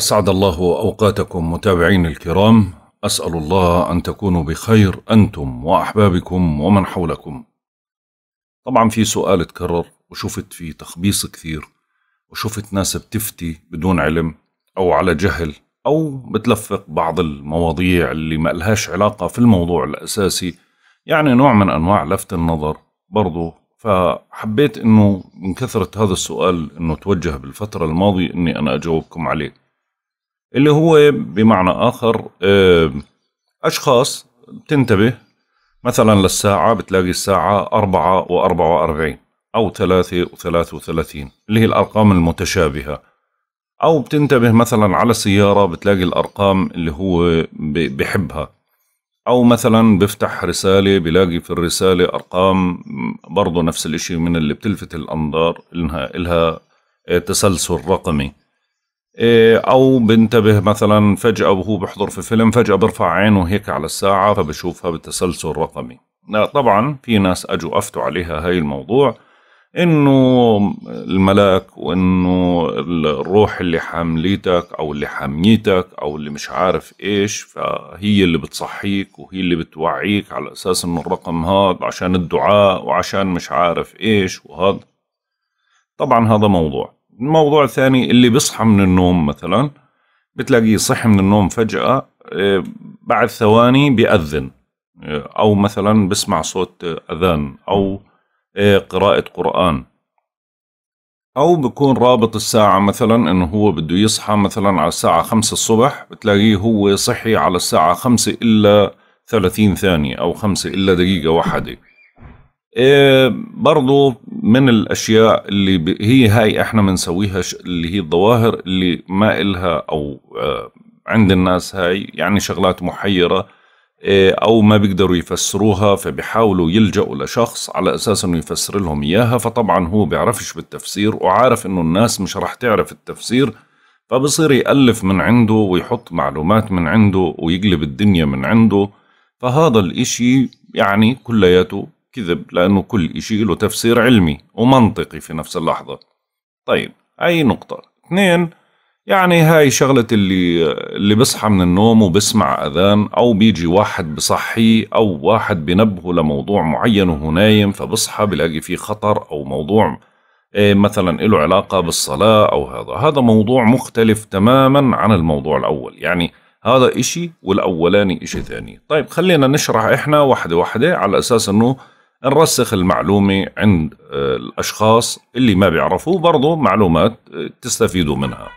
أسعد الله أوقاتكم متابعين الكرام أسأل الله أن تكونوا بخير أنتم وأحبابكم ومن حولكم طبعا في سؤال تكرر وشفت في تخبيص كثير وشفت ناس بتفتي بدون علم أو على جهل أو بتلفق بعض المواضيع اللي ما لهاش علاقة في الموضوع الأساسي يعني نوع من أنواع لفت النظر برضو فحبيت أنه من كثرة هذا السؤال أنه توجه بالفترة الماضية أني أنا أجاوبكم عليه اللي هو بمعنى آخر آه، أشخاص بتنتبه مثلا للساعة بتلاقي الساعة أربعة وأربعة وأربعين أو ثلاثة وثلاثة وثلاثين اللي هي الأرقام المتشابهة أو بتنتبه مثلا على سيارة بتلاقي الأرقام اللي هو بحبها أو مثلا بفتح رسالة بلاقي في الرسالة أرقام برضو نفس الإشي من اللي بتلفت الأنظار إنها إلها آه، تسلسل رقمي إيه، او بنتبه مثلا فجاه وهو بحضر في فيلم فجاه برفع عينه هيك على الساعه فبشوفها بالتسلسل الرقمي طبعا في ناس اجوا افتوا عليها هاي الموضوع انه الملاك وانه الروح اللي حامليتك او اللي حاميتك او اللي مش عارف ايش فهي اللي بتصحيك وهي اللي بتوعيك على اساس انه الرقم هذا عشان الدعاء وعشان مش عارف ايش وهذا طبعا هذا موضوع الموضوع الثاني اللي بيصحى من النوم مثلا بتلاقيه صحي من النوم فجأة آه، بعد ثواني بيأذن آه، أو مثلا بسمع صوت أذان أو آه، قراءة قرآن أو بكون رابط الساعة مثلا إنه هو بده يصحى مثلا على الساعة خمسة الصبح بتلاقيه هو صحي على الساعة خمسة إلا ثلاثين ثانية أو خمسة إلا دقيقة واحدة إيه، برضو من الاشياء اللي هي هاي احنا بنسويها اللي هي الظواهر اللي ما إلها او آه، عند الناس هاي يعني شغلات محيره إيه، او ما بيقدروا يفسروها فبيحاولوا يلجأوا لشخص على اساس انه يفسر لهم اياها فطبعا هو بيعرفش بالتفسير وعارف انه الناس مش راح تعرف التفسير فبصير يألف من عنده ويحط معلومات من عنده ويقلب الدنيا من عنده فهذا الاشي يعني كلياته كذب لأنه كل إشي له تفسير علمي ومنطقي في نفس اللحظة طيب أي نقطة اثنين يعني هاي شغلة اللي اللي بصحى من النوم وبسمع أذان أو بيجي واحد بصحي أو واحد بنبهه لموضوع معين وهو نايم فبصحى بلاقي فيه خطر أو موضوع إيه، مثلا له علاقة بالصلاة أو هذا هذا موضوع مختلف تماما عن الموضوع الأول يعني هذا إشي والأولاني إشي ثاني طيب خلينا نشرح إحنا واحدة واحدة على أساس أنه نرسخ المعلومة عند آه، الأشخاص اللي ما بيعرفوا برضو معلومات آه، تستفيدوا منها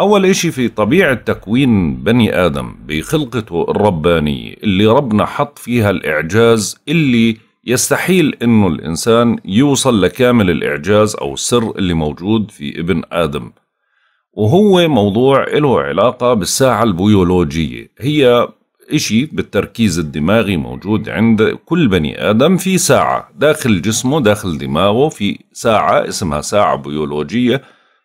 أول إشي في طبيعة تكوين بني آدم بخلقته الربانية اللي ربنا حط فيها الإعجاز اللي يستحيل إنه الإنسان يوصل لكامل الإعجاز أو السر اللي موجود في ابن آدم وهو موضوع له علاقة بالساعة البيولوجية هي إشي بالتركيز الدماغي موجود عند كل بني آدم في ساعة داخل جسمه داخل دماغه في ساعة اسمها ساعة بيولوجية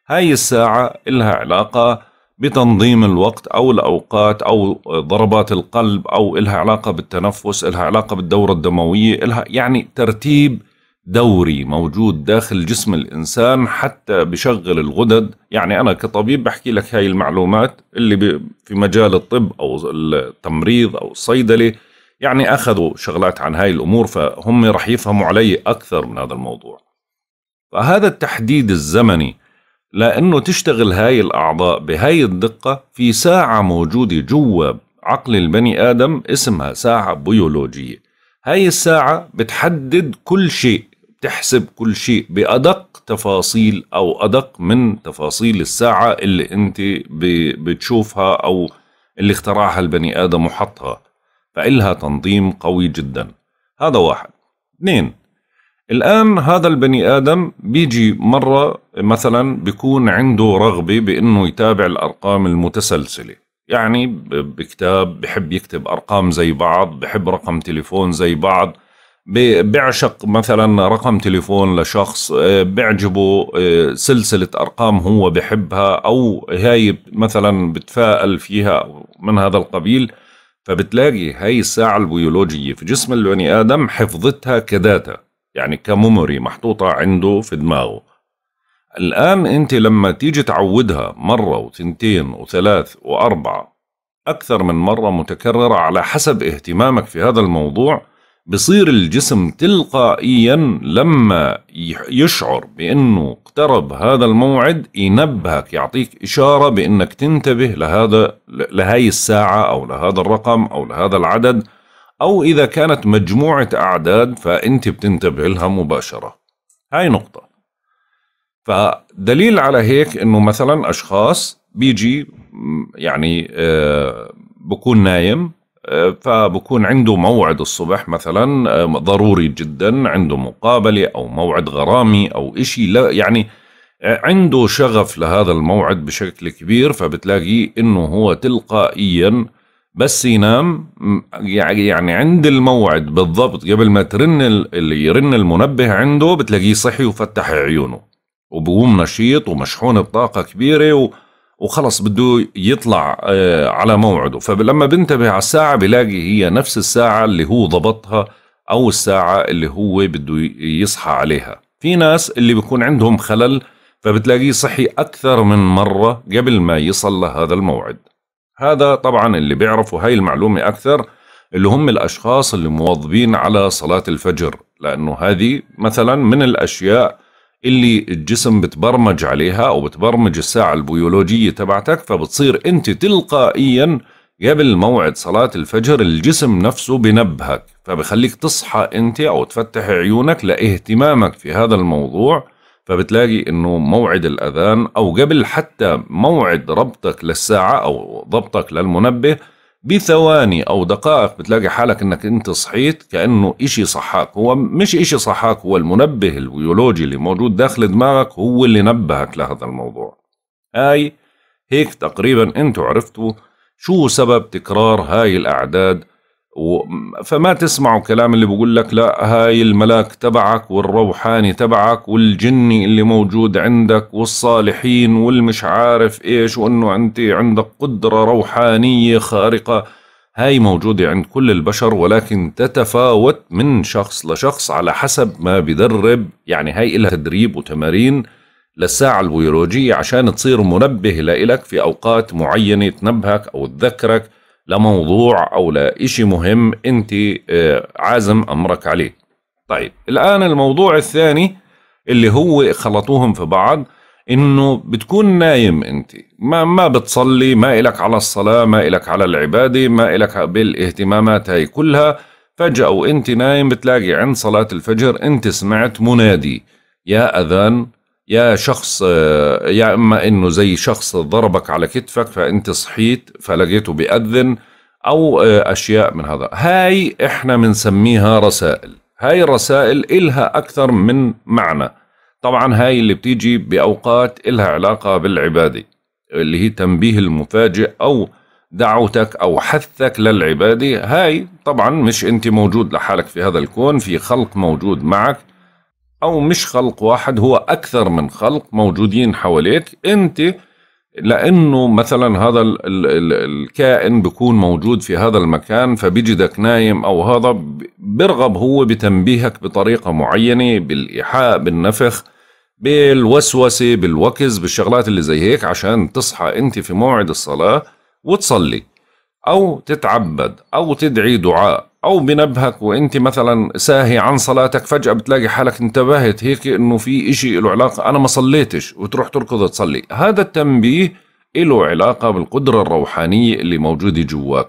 هاي الساعة لها علاقة بتنظيم الوقت أو الأوقات أو ضربات القلب أو لها علاقة بالتنفس لها علاقة بالدورة الدموية لها يعني ترتيب دوري موجود داخل جسم الإنسان حتى بشغل الغدد يعني أنا كطبيب بحكي لك هاي المعلومات اللي في مجال الطب أو التمريض أو الصيدلة يعني أخذوا شغلات عن هاي الأمور فهم رح يفهموا علي أكثر من هذا الموضوع فهذا التحديد الزمني لأنه تشتغل هاي الأعضاء بهاي الدقة في ساعة موجودة جوا عقل البني آدم اسمها ساعة بيولوجية هاي الساعة بتحدد كل شيء تحسب كل شيء بأدق تفاصيل أو أدق من تفاصيل الساعة اللي أنت بتشوفها أو اللي اخترعها البني آدم وحطها فإلها تنظيم قوي جدا هذا واحد اثنين الآن هذا البني آدم بيجي مرة مثلا بيكون عنده رغبة بأنه يتابع الأرقام المتسلسلة يعني بكتاب بحب يكتب أرقام زي بعض بحب رقم تليفون زي بعض بيعشق مثلا رقم تليفون لشخص آه، بيعجبه آه، سلسلة أرقام هو بحبها أو هاي مثلا بتفائل فيها من هذا القبيل فبتلاقي هاي الساعة البيولوجية في جسم البني آدم حفظتها كداتا يعني كميموري محطوطة عنده في دماغه الآن أنت لما تيجي تعودها مرة وثنتين وثلاث وأربعة أكثر من مرة متكررة على حسب اهتمامك في هذا الموضوع بصير الجسم تلقائيا لما يشعر بأنه اقترب هذا الموعد ينبهك يعطيك إشارة بأنك تنتبه لهذا لهي الساعة أو لهذا الرقم أو لهذا العدد أو إذا كانت مجموعة أعداد فأنت بتنتبه لها مباشرة هاي نقطة فدليل على هيك أنه مثلا أشخاص بيجي يعني آه، بكون نايم آه، فبكون عنده موعد الصبح مثلا آه، ضروري جدا عنده مقابلة أو موعد غرامي أو إشي لا يعني آه، عنده شغف لهذا الموعد بشكل كبير فبتلاقيه إنه هو تلقائيا بس ينام يعني،, يعني عند الموعد بالضبط قبل ما ترن اللي يرن المنبه عنده بتلاقيه صحي وفتح عيونه وبقوم نشيط ومشحون بطاقة كبيرة و وخلص بده يطلع آه، على موعده فلما بنتبه على الساعة بلاقي هي نفس الساعة اللي هو ضبطها أو الساعة اللي هو بده يصحى عليها في ناس اللي بيكون عندهم خلل فبتلاقيه صحي أكثر من مرة قبل ما يصل لهذا الموعد هذا طبعا اللي بيعرفوا هاي المعلومة أكثر اللي هم الأشخاص اللي مواظبين على صلاة الفجر لأنه هذه مثلا من الأشياء اللي الجسم بتبرمج عليها او بتبرمج الساعه البيولوجيه تبعتك فبتصير انت تلقائيا قبل موعد صلاه الفجر الجسم نفسه بنبهك فبخليك تصحى انت او تفتح عيونك لاهتمامك في هذا الموضوع فبتلاقي انه موعد الاذان او قبل حتى موعد ربطك للساعه او ضبطك للمنبه بثواني او دقائق بتلاقي حالك انك انت صحيت كانه اشي صحاك هو مش اشي صحاك هو المنبه البيولوجي اللي موجود داخل دماغك هو اللي نبهك لهذا الموضوع هاي هيك تقريبا انتم عرفتوا شو سبب تكرار هاي الاعداد فما تسمعوا كلام اللي بقول لك لا هاي الملاك تبعك والروحاني تبعك والجني اللي موجود عندك والصالحين والمش عارف ايش وانه انت عندك قدرة روحانية خارقة هاي موجودة عند كل البشر ولكن تتفاوت من شخص لشخص على حسب ما بدرب يعني هاي إلها تدريب وتمارين للساعة البيولوجية عشان تصير منبه لإلك في أوقات معينة تنبهك أو تذكرك لموضوع او لإشي مهم انت آه، عازم امرك عليه طيب الان الموضوع الثاني اللي هو خلطوهم في بعض انه بتكون نايم انت ما ما بتصلي ما إلك على الصلاه ما إلك على العباده ما إلك بالاهتمامات هاي كلها فجاه وانت نايم بتلاقي عند صلاه الفجر انت سمعت منادي يا اذان يا شخص آه، يا اما انه زي شخص ضربك على كتفك فانت صحيت فلقيته بيأذن او آه، اشياء من هذا هاي احنا بنسميها رسائل هاي الرسائل إلها اكثر من معنى طبعا هاي اللي بتيجي باوقات إلها علاقه بالعباده اللي هي تنبيه المفاجئ او دعوتك او حثك للعباده هاي طبعا مش انت موجود لحالك في هذا الكون في خلق موجود معك او مش خلق واحد هو اكثر من خلق موجودين حواليك انت لانه مثلا هذا الكائن بيكون موجود في هذا المكان فبيجدك نايم او هذا بيرغب هو بتنبيهك بطريقه معينه بالايحاء بالنفخ بالوسوسه بالوكز بالشغلات اللي زي هيك عشان تصحى انت في موعد الصلاه وتصلي أو تتعبد أو تدعي دعاء أو بنبهك وأنت مثلا ساهي عن صلاتك فجأة بتلاقي حالك انتبهت هيك إنه في إشي له علاقة أنا ما صليتش وتروح تركض تصلي هذا التنبيه له علاقة بالقدرة الروحانية اللي موجودة جواك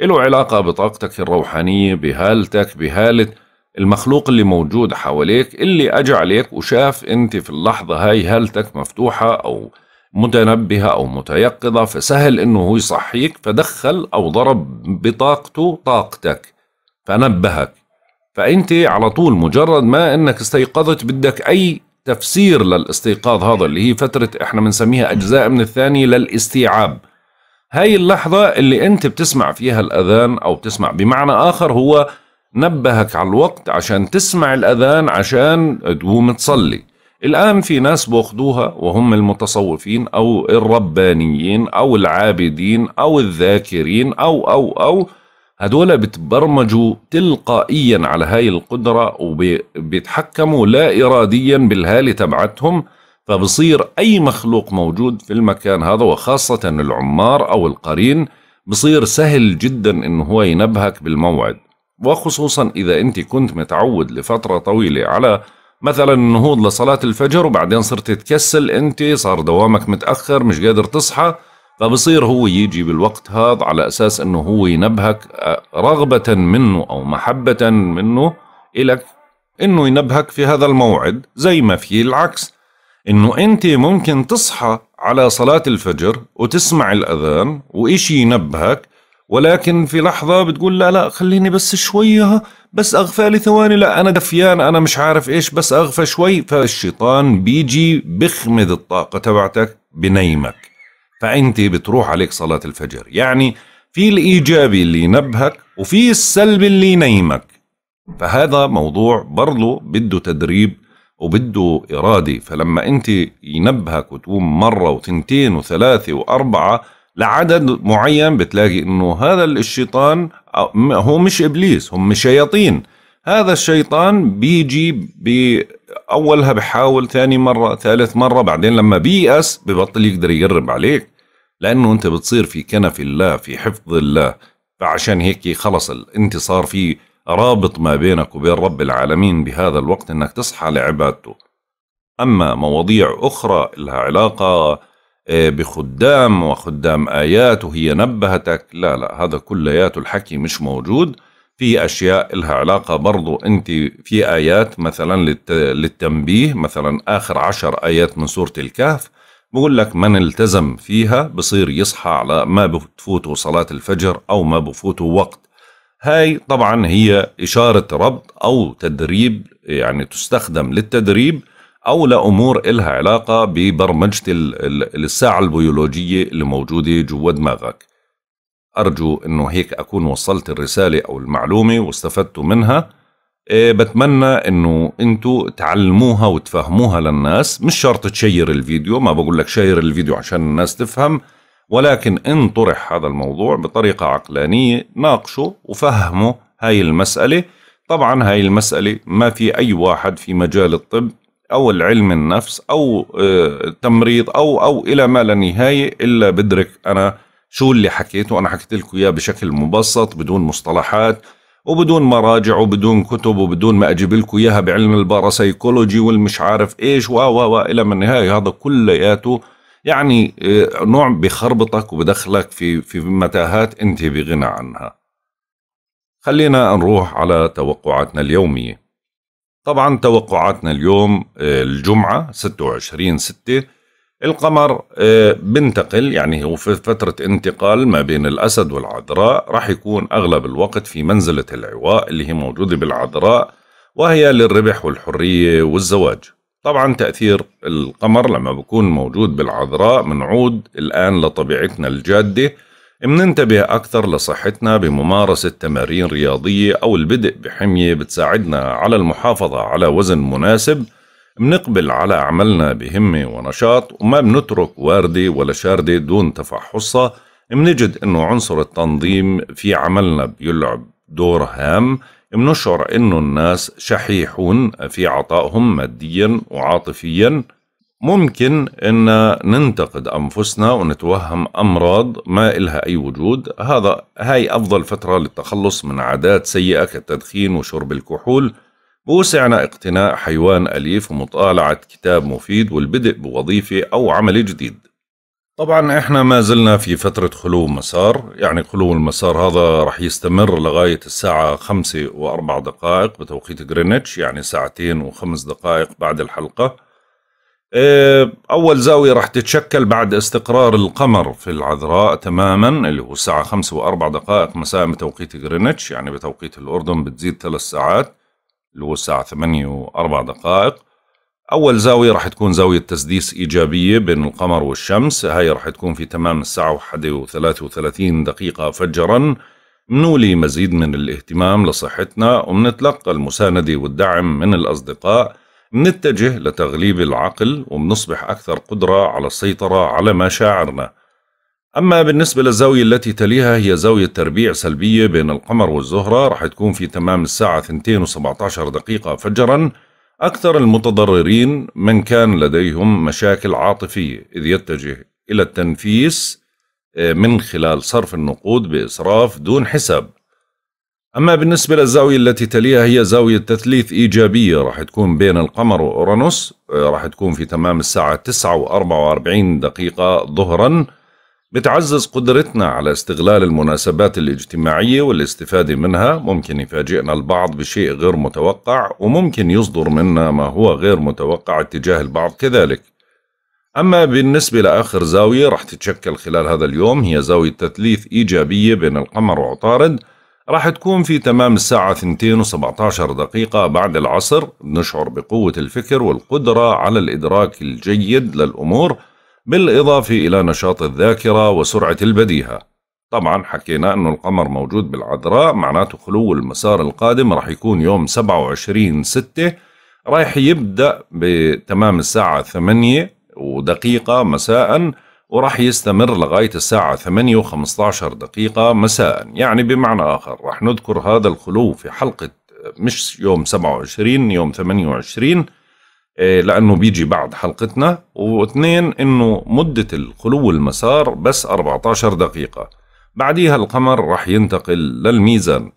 له علاقة بطاقتك الروحانية بهالتك بهالة المخلوق اللي موجود حواليك اللي أجى عليك وشاف أنت في اللحظة هاي هالتك مفتوحة أو متنبهة أو متيقظة فسهل أنه هو يصحيك فدخل أو ضرب بطاقته طاقتك فنبهك فأنت على طول مجرد ما أنك استيقظت بدك أي تفسير للاستيقاظ هذا اللي هي فترة احنا بنسميها أجزاء من الثانية للاستيعاب هاي اللحظة اللي أنت بتسمع فيها الأذان أو بتسمع بمعنى آخر هو نبهك على الوقت عشان تسمع الأذان عشان تقوم تصلي الآن في ناس بأخذوها وهم المتصوفين أو الربانيين أو العابدين أو الذاكرين أو أو أو هدول بتبرمجوا تلقائيا على هاي القدرة وبيتحكموا لا إراديا بالهالة تبعتهم فبصير أي مخلوق موجود في المكان هذا وخاصة العمار أو القرين بصير سهل جدا إنه هو ينبهك بالموعد وخصوصا إذا أنت كنت متعود لفترة طويلة على مثلا النهوض لصلاة الفجر وبعدين صرت تكسل انت صار دوامك متأخر مش قادر تصحى فبصير هو يجي بالوقت هذا على أساس أنه هو ينبهك آه، رغبة منه أو محبة منه إلك أنه ينبهك في هذا الموعد زي ما في العكس أنه أنت ممكن تصحى على صلاة الفجر وتسمع الأذان وإشي ينبهك ولكن في لحظة بتقول لا لا خليني بس شوية بس أغفى لي ثواني لا أنا دفيان أنا مش عارف إيش بس أغفى شوي فالشيطان بيجي بخمد الطاقة تبعتك بنيمك فأنت بتروح عليك صلاة الفجر يعني في الإيجابي اللي ينبهك وفي السلبي اللي ينيمك فهذا موضوع برضو بده تدريب وبده إرادة فلما أنت ينبهك وتقوم مرة وثنتين وثلاثة وأربعة لعدد معين بتلاقي انه هذا الشيطان هو مش ابليس هم شياطين هذا الشيطان بيجي بأولها بحاول ثاني مرة ثالث مرة بعدين لما بيأس ببطل يقدر يقرب عليك لأنه أنت بتصير في كنف الله في حفظ الله فعشان هيك خلص أنت صار في رابط ما بينك وبين رب العالمين بهذا الوقت أنك تصحى لعبادته أما مواضيع أخرى لها علاقة آه، بخدام وخدام آيات وهي نبهتك لا لا هذا كليات الحكي مش موجود في أشياء لها علاقة برضو أنت في آيات مثلا للتنبيه مثلا آخر عشر آيات من سورة الكهف بقول لك من التزم فيها بصير يصحى على ما بفوته صلاة الفجر أو ما بفوته وقت هاي طبعا هي إشارة ربط أو تدريب يعني تستخدم للتدريب أو لأمور إلها علاقة ببرمجة الساعة البيولوجية اللي موجودة جوا دماغك أرجو أنه هيك أكون وصلت الرسالة أو المعلومة واستفدتوا منها إيه، بتمنى أنه انتو تعلموها وتفهموها للناس مش شرط تشير الفيديو ما بقول لك شير الفيديو عشان الناس تفهم ولكن ان طرح هذا الموضوع بطريقة عقلانية ناقشه وفهمه هاي المسألة طبعا هاي المسألة ما في أي واحد في مجال الطب او العلم النفس او آه، التمريض او او الى ما لا نهايه الا بدرك انا شو اللي حكيته انا حكيت لكم اياه بشكل مبسط بدون مصطلحات وبدون مراجع وبدون كتب وبدون ما اجيب لكم اياها بعلم الباراسيكولوجي والمش عارف ايش و و الى ما النهايه هذا كلياته يعني آه، نوع بخربطك وبدخلك في في متاهات انت بغنى عنها. خلينا نروح على توقعاتنا اليوميه. طبعا توقعاتنا اليوم آه، الجمعة 26 6 القمر آه، بنتقل يعني هو في فترة انتقال ما بين الأسد والعذراء راح يكون أغلب الوقت في منزلة العواء اللي هي موجودة بالعذراء وهي للربح والحرية والزواج طبعا تأثير القمر لما بكون موجود بالعذراء منعود الآن لطبيعتنا الجادة مننتبه أكثر لصحتنا بممارسة تمارين رياضية أو البدء بحمية بتساعدنا على المحافظة على وزن مناسب منقبل على عملنا بهمة ونشاط وما بنترك واردة ولا شاردة دون تفحصها منجد أنه عنصر التنظيم في عملنا بيلعب دور هام منشعر أنه الناس شحيحون في عطائهم ماديا وعاطفيا ممكن ان ننتقد انفسنا ونتوهم امراض ما إلها اي وجود هذا هاي افضل فتره للتخلص من عادات سيئه كالتدخين وشرب الكحول بوسعنا اقتناء حيوان اليف ومطالعه كتاب مفيد والبدء بوظيفه او عمل جديد طبعا احنا ما زلنا في فترة خلو مسار يعني خلو المسار هذا رح يستمر لغاية الساعة خمسة واربع دقائق بتوقيت جرينتش يعني ساعتين وخمس دقائق بعد الحلقة آه، أول زاوية راح تتشكل بعد استقرار القمر في العذراء تماما اللي هو الساعة 5 وأربع دقائق مساء بتوقيت غرينتش يعني بتوقيت الأردن بتزيد ثلاث ساعات اللي هو الساعة 8 وأربع دقائق أول زاوية راح تكون زاوية تسديس إيجابية بين القمر والشمس هاي راح تكون في تمام الساعة 31 دقيقة فجرا منولي مزيد من الاهتمام لصحتنا ومنتلقى المساندة والدعم من الأصدقاء منتجه لتغليب العقل ومنصبح أكثر قدرة على السيطرة على مشاعرنا أما بالنسبة للزاوية التي تليها هي زاوية تربيع سلبية بين القمر والزهرة راح تكون في تمام الساعة 2 و17 دقيقة فجرا أكثر المتضررين من كان لديهم مشاكل عاطفية إذ يتجه إلى التنفيس آه، من خلال صرف النقود بإسراف دون حساب أما بالنسبة للزاوية التي تليها هي زاوية تثليث إيجابية راح تكون بين القمر وأورانوس آه، راح تكون في تمام الساعة 9 و 44 دقيقة ظهرا بتعزز قدرتنا على استغلال المناسبات الاجتماعية والاستفادة منها ممكن يفاجئنا البعض بشيء غير متوقع وممكن يصدر منا ما هو غير متوقع اتجاه البعض كذلك أما بالنسبة لآخر زاوية راح تتشكل خلال هذا اليوم هي زاوية تثليث إيجابية بين القمر وعطارد راح تكون في تمام الساعة 2 و17 دقيقة بعد العصر نشعر بقوة الفكر والقدرة على الإدراك الجيد للأمور بالإضافة إلى نشاط الذاكرة وسرعة البديهة طبعا حكينا أنه القمر موجود بالعذراء معناته خلو المسار القادم راح يكون يوم 27 6 رايح يبدأ بتمام الساعة 8 ودقيقة مساءً وراح يستمر لغاية الساعة 8 و15 دقيقة مساء يعني بمعنى آخر راح نذكر هذا الخلو في حلقة مش يوم 27 يوم 28 آه، لأنه بيجي بعد حلقتنا واثنين أنه مدة الخلو المسار بس 14 دقيقة بعديها القمر راح ينتقل للميزان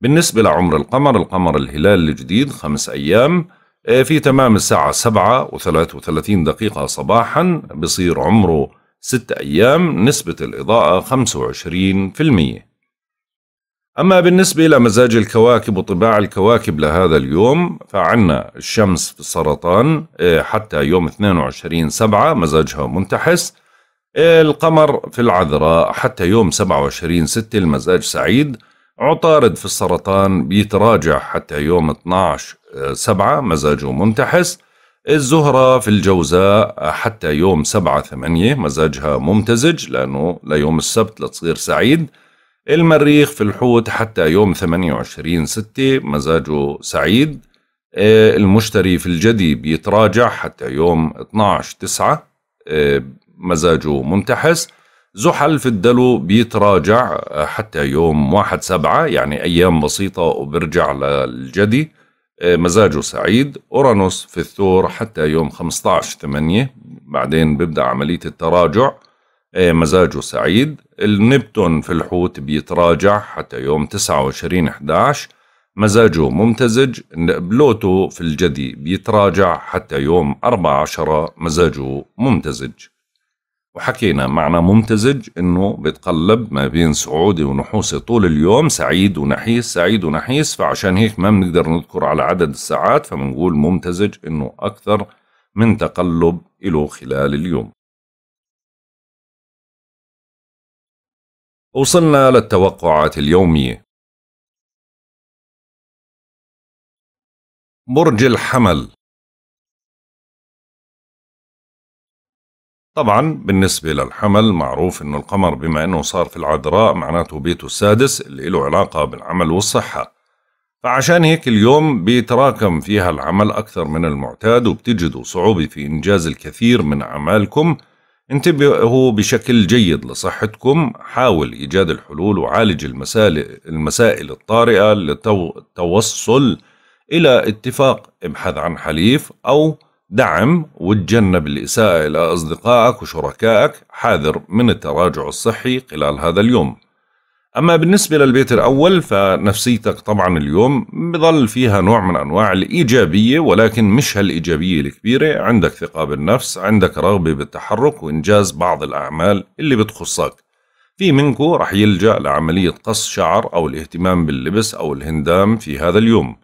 بالنسبة لعمر القمر القمر الهلال الجديد خمس أيام آه، في تمام الساعة سبعة وثلاث وثلاثين دقيقة صباحا بصير عمره ست أيام نسبة الإضاءة خمسة وعشرين في المية أما بالنسبة لمزاج الكواكب وطباع الكواكب لهذا اليوم فعنا الشمس في السرطان آه، حتى يوم 22 سبعة مزاجها منتحس آه، القمر في العذراء حتى يوم 27 ستة المزاج سعيد عطارد في السرطان بيتراجع حتى يوم 12 7 آه، مزاجه منتحس الزهرة في الجوزاء حتى يوم 7 8 مزاجها ممتزج لأنه ليوم السبت لتصير سعيد المريخ في الحوت حتى يوم 28 6 مزاجه سعيد آه، المشتري في الجدي بيتراجع حتى يوم 12 9 آه، مزاجه منتحس زحل في الدلو بيتراجع آه، حتى يوم واحد سبعة يعني أيام بسيطة وبرجع للجدي آه، مزاجه سعيد أورانوس في الثور حتى يوم 15 ثمانية بعدين بيبدأ عملية التراجع آه، مزاجه سعيد النبتون في الحوت بيتراجع حتى يوم 29 11 مزاجه ممتزج بلوتو في الجدي بيتراجع حتى يوم 14 مزاجه ممتزج وحكينا معنى ممتزج انه بتقلب ما بين سعودي ونحوسي طول اليوم سعيد ونحيس سعيد ونحيس فعشان هيك ما بنقدر نذكر على عدد الساعات فبنقول ممتزج انه اكثر من تقلب له خلال اليوم وصلنا للتوقعات اليومية برج الحمل طبعا بالنسبة للحمل معروف أنه القمر بما أنه صار في العذراء معناته بيته السادس اللي له علاقة بالعمل والصحة فعشان هيك اليوم بيتراكم فيها العمل أكثر من المعتاد وبتجدوا صعوبة في إنجاز الكثير من أعمالكم انتبهوا بشكل جيد لصحتكم حاول إيجاد الحلول وعالج المسائل, المسائل الطارئة للتوصل إلى اتفاق ابحث عن حليف أو دعم وتجنب الإساءة إلى أصدقائك وشركائك حاذر من التراجع الصحي خلال هذا اليوم أما بالنسبة للبيت الأول فنفسيتك طبعا اليوم بظل فيها نوع من أنواع الإيجابية ولكن مش هالإيجابية الكبيرة عندك ثقة بالنفس عندك رغبة بالتحرك وإنجاز بعض الأعمال اللي بتخصك في منكو رح يلجأ لعملية قص شعر أو الاهتمام باللبس أو الهندام في هذا اليوم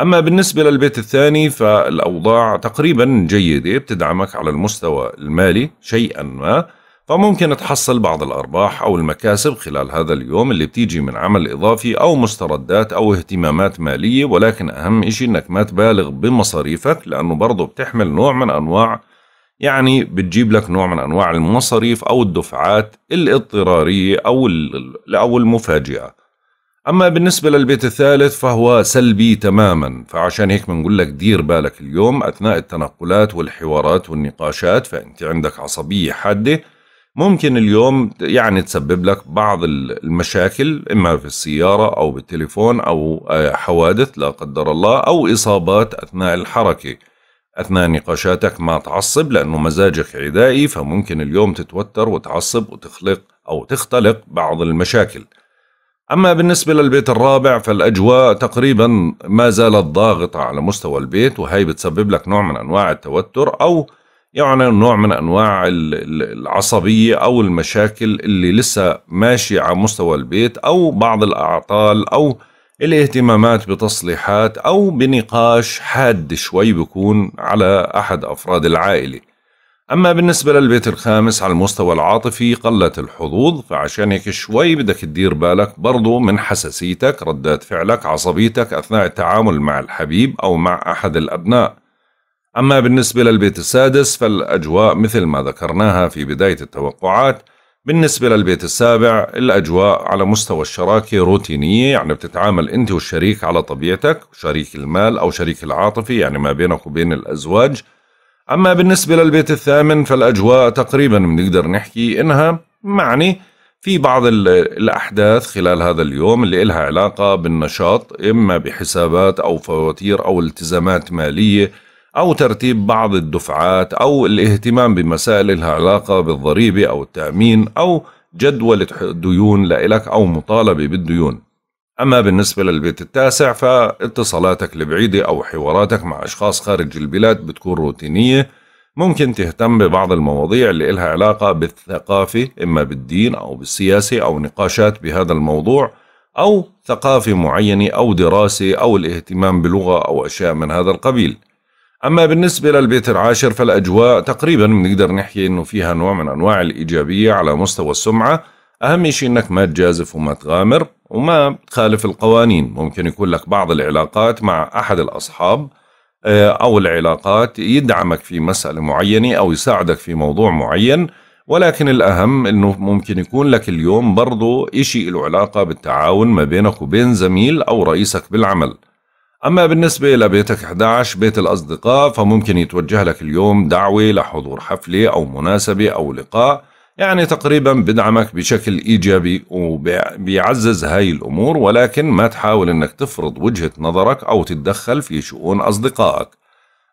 أما بالنسبة للبيت الثاني فالأوضاع تقريبا جيدة بتدعمك على المستوى المالي شيئا ما فممكن تحصل بعض الأرباح أو المكاسب خلال هذا اليوم اللي بتيجي من عمل إضافي أو مستردات أو اهتمامات مالية ولكن أهم إشي أنك ما تبالغ بمصاريفك لأنه برضو بتحمل نوع من أنواع يعني بتجيب لك نوع من أنواع المصاريف أو الدفعات الاضطرارية أو المفاجئة أما بالنسبة للبيت الثالث فهو سلبي تماما فعشان هيك بنقول لك دير بالك اليوم أثناء التنقلات والحوارات والنقاشات فأنت عندك عصبية حادة ممكن اليوم يعني تسبب لك بعض المشاكل إما في السيارة أو بالتليفون أو آه، حوادث لا قدر الله أو إصابات أثناء الحركة أثناء نقاشاتك ما تعصب لأنه مزاجك عدائي فممكن اليوم تتوتر وتعصب وتخلق أو تختلق بعض المشاكل أما بالنسبة للبيت الرابع فالأجواء تقريبا ما زالت ضاغطة على مستوى البيت وهي بتسبب لك نوع من أنواع التوتر أو يعني نوع من أنواع العصبية أو المشاكل اللي لسه ماشية على مستوى البيت أو بعض الأعطال أو الاهتمامات بتصليحات أو بنقاش حاد شوي بكون على أحد أفراد العائلة أما بالنسبة للبيت الخامس على المستوى العاطفي قلت الحظوظ فعشان هيك شوي بدك تدير بالك برضو من حساسيتك ردات فعلك عصبيتك أثناء التعامل مع الحبيب أو مع أحد الأبناء أما بالنسبة للبيت السادس فالأجواء مثل ما ذكرناها في بداية التوقعات بالنسبة للبيت السابع الأجواء على مستوى الشراكة روتينية يعني بتتعامل أنت والشريك على طبيعتك شريك المال أو شريك العاطفي يعني ما بينك وبين الأزواج أما بالنسبة للبيت الثامن فالأجواء تقريبا بنقدر نحكي إنها معني في بعض الأحداث خلال هذا اليوم اللي إلها علاقة بالنشاط إما بحسابات أو فواتير أو التزامات مالية أو ترتيب بعض الدفعات أو الاهتمام بمسائل إلها علاقة بالضريبة أو التأمين أو جدولة ديون لإلك أو مطالبة بالديون أما بالنسبة للبيت التاسع فاتصالاتك البعيدة أو حواراتك مع أشخاص خارج البلاد بتكون روتينية ممكن تهتم ببعض المواضيع اللي إلها علاقة بالثقافة إما بالدين أو بالسياسة أو نقاشات بهذا الموضوع أو ثقافة معينة أو دراسة أو الاهتمام بلغة أو أشياء من هذا القبيل أما بالنسبة للبيت العاشر فالأجواء تقريبا بنقدر نحكي أنه فيها نوع من أنواع الإيجابية على مستوى السمعة أهم شيء أنك ما تجازف وما تغامر وما تخالف القوانين ممكن يكون لك بعض العلاقات مع أحد الأصحاب آه، أو العلاقات يدعمك في مسألة معينة أو يساعدك في موضوع معين ولكن الأهم أنه ممكن يكون لك اليوم برضو إشي له علاقة بالتعاون ما بينك وبين زميل أو رئيسك بالعمل أما بالنسبة لبيتك 11 بيت الأصدقاء فممكن يتوجه لك اليوم دعوة لحضور حفلة أو مناسبة أو لقاء يعني تقريبا بدعمك بشكل إيجابي وبيعزز هاي الأمور ولكن ما تحاول أنك تفرض وجهة نظرك أو تتدخل في شؤون أصدقائك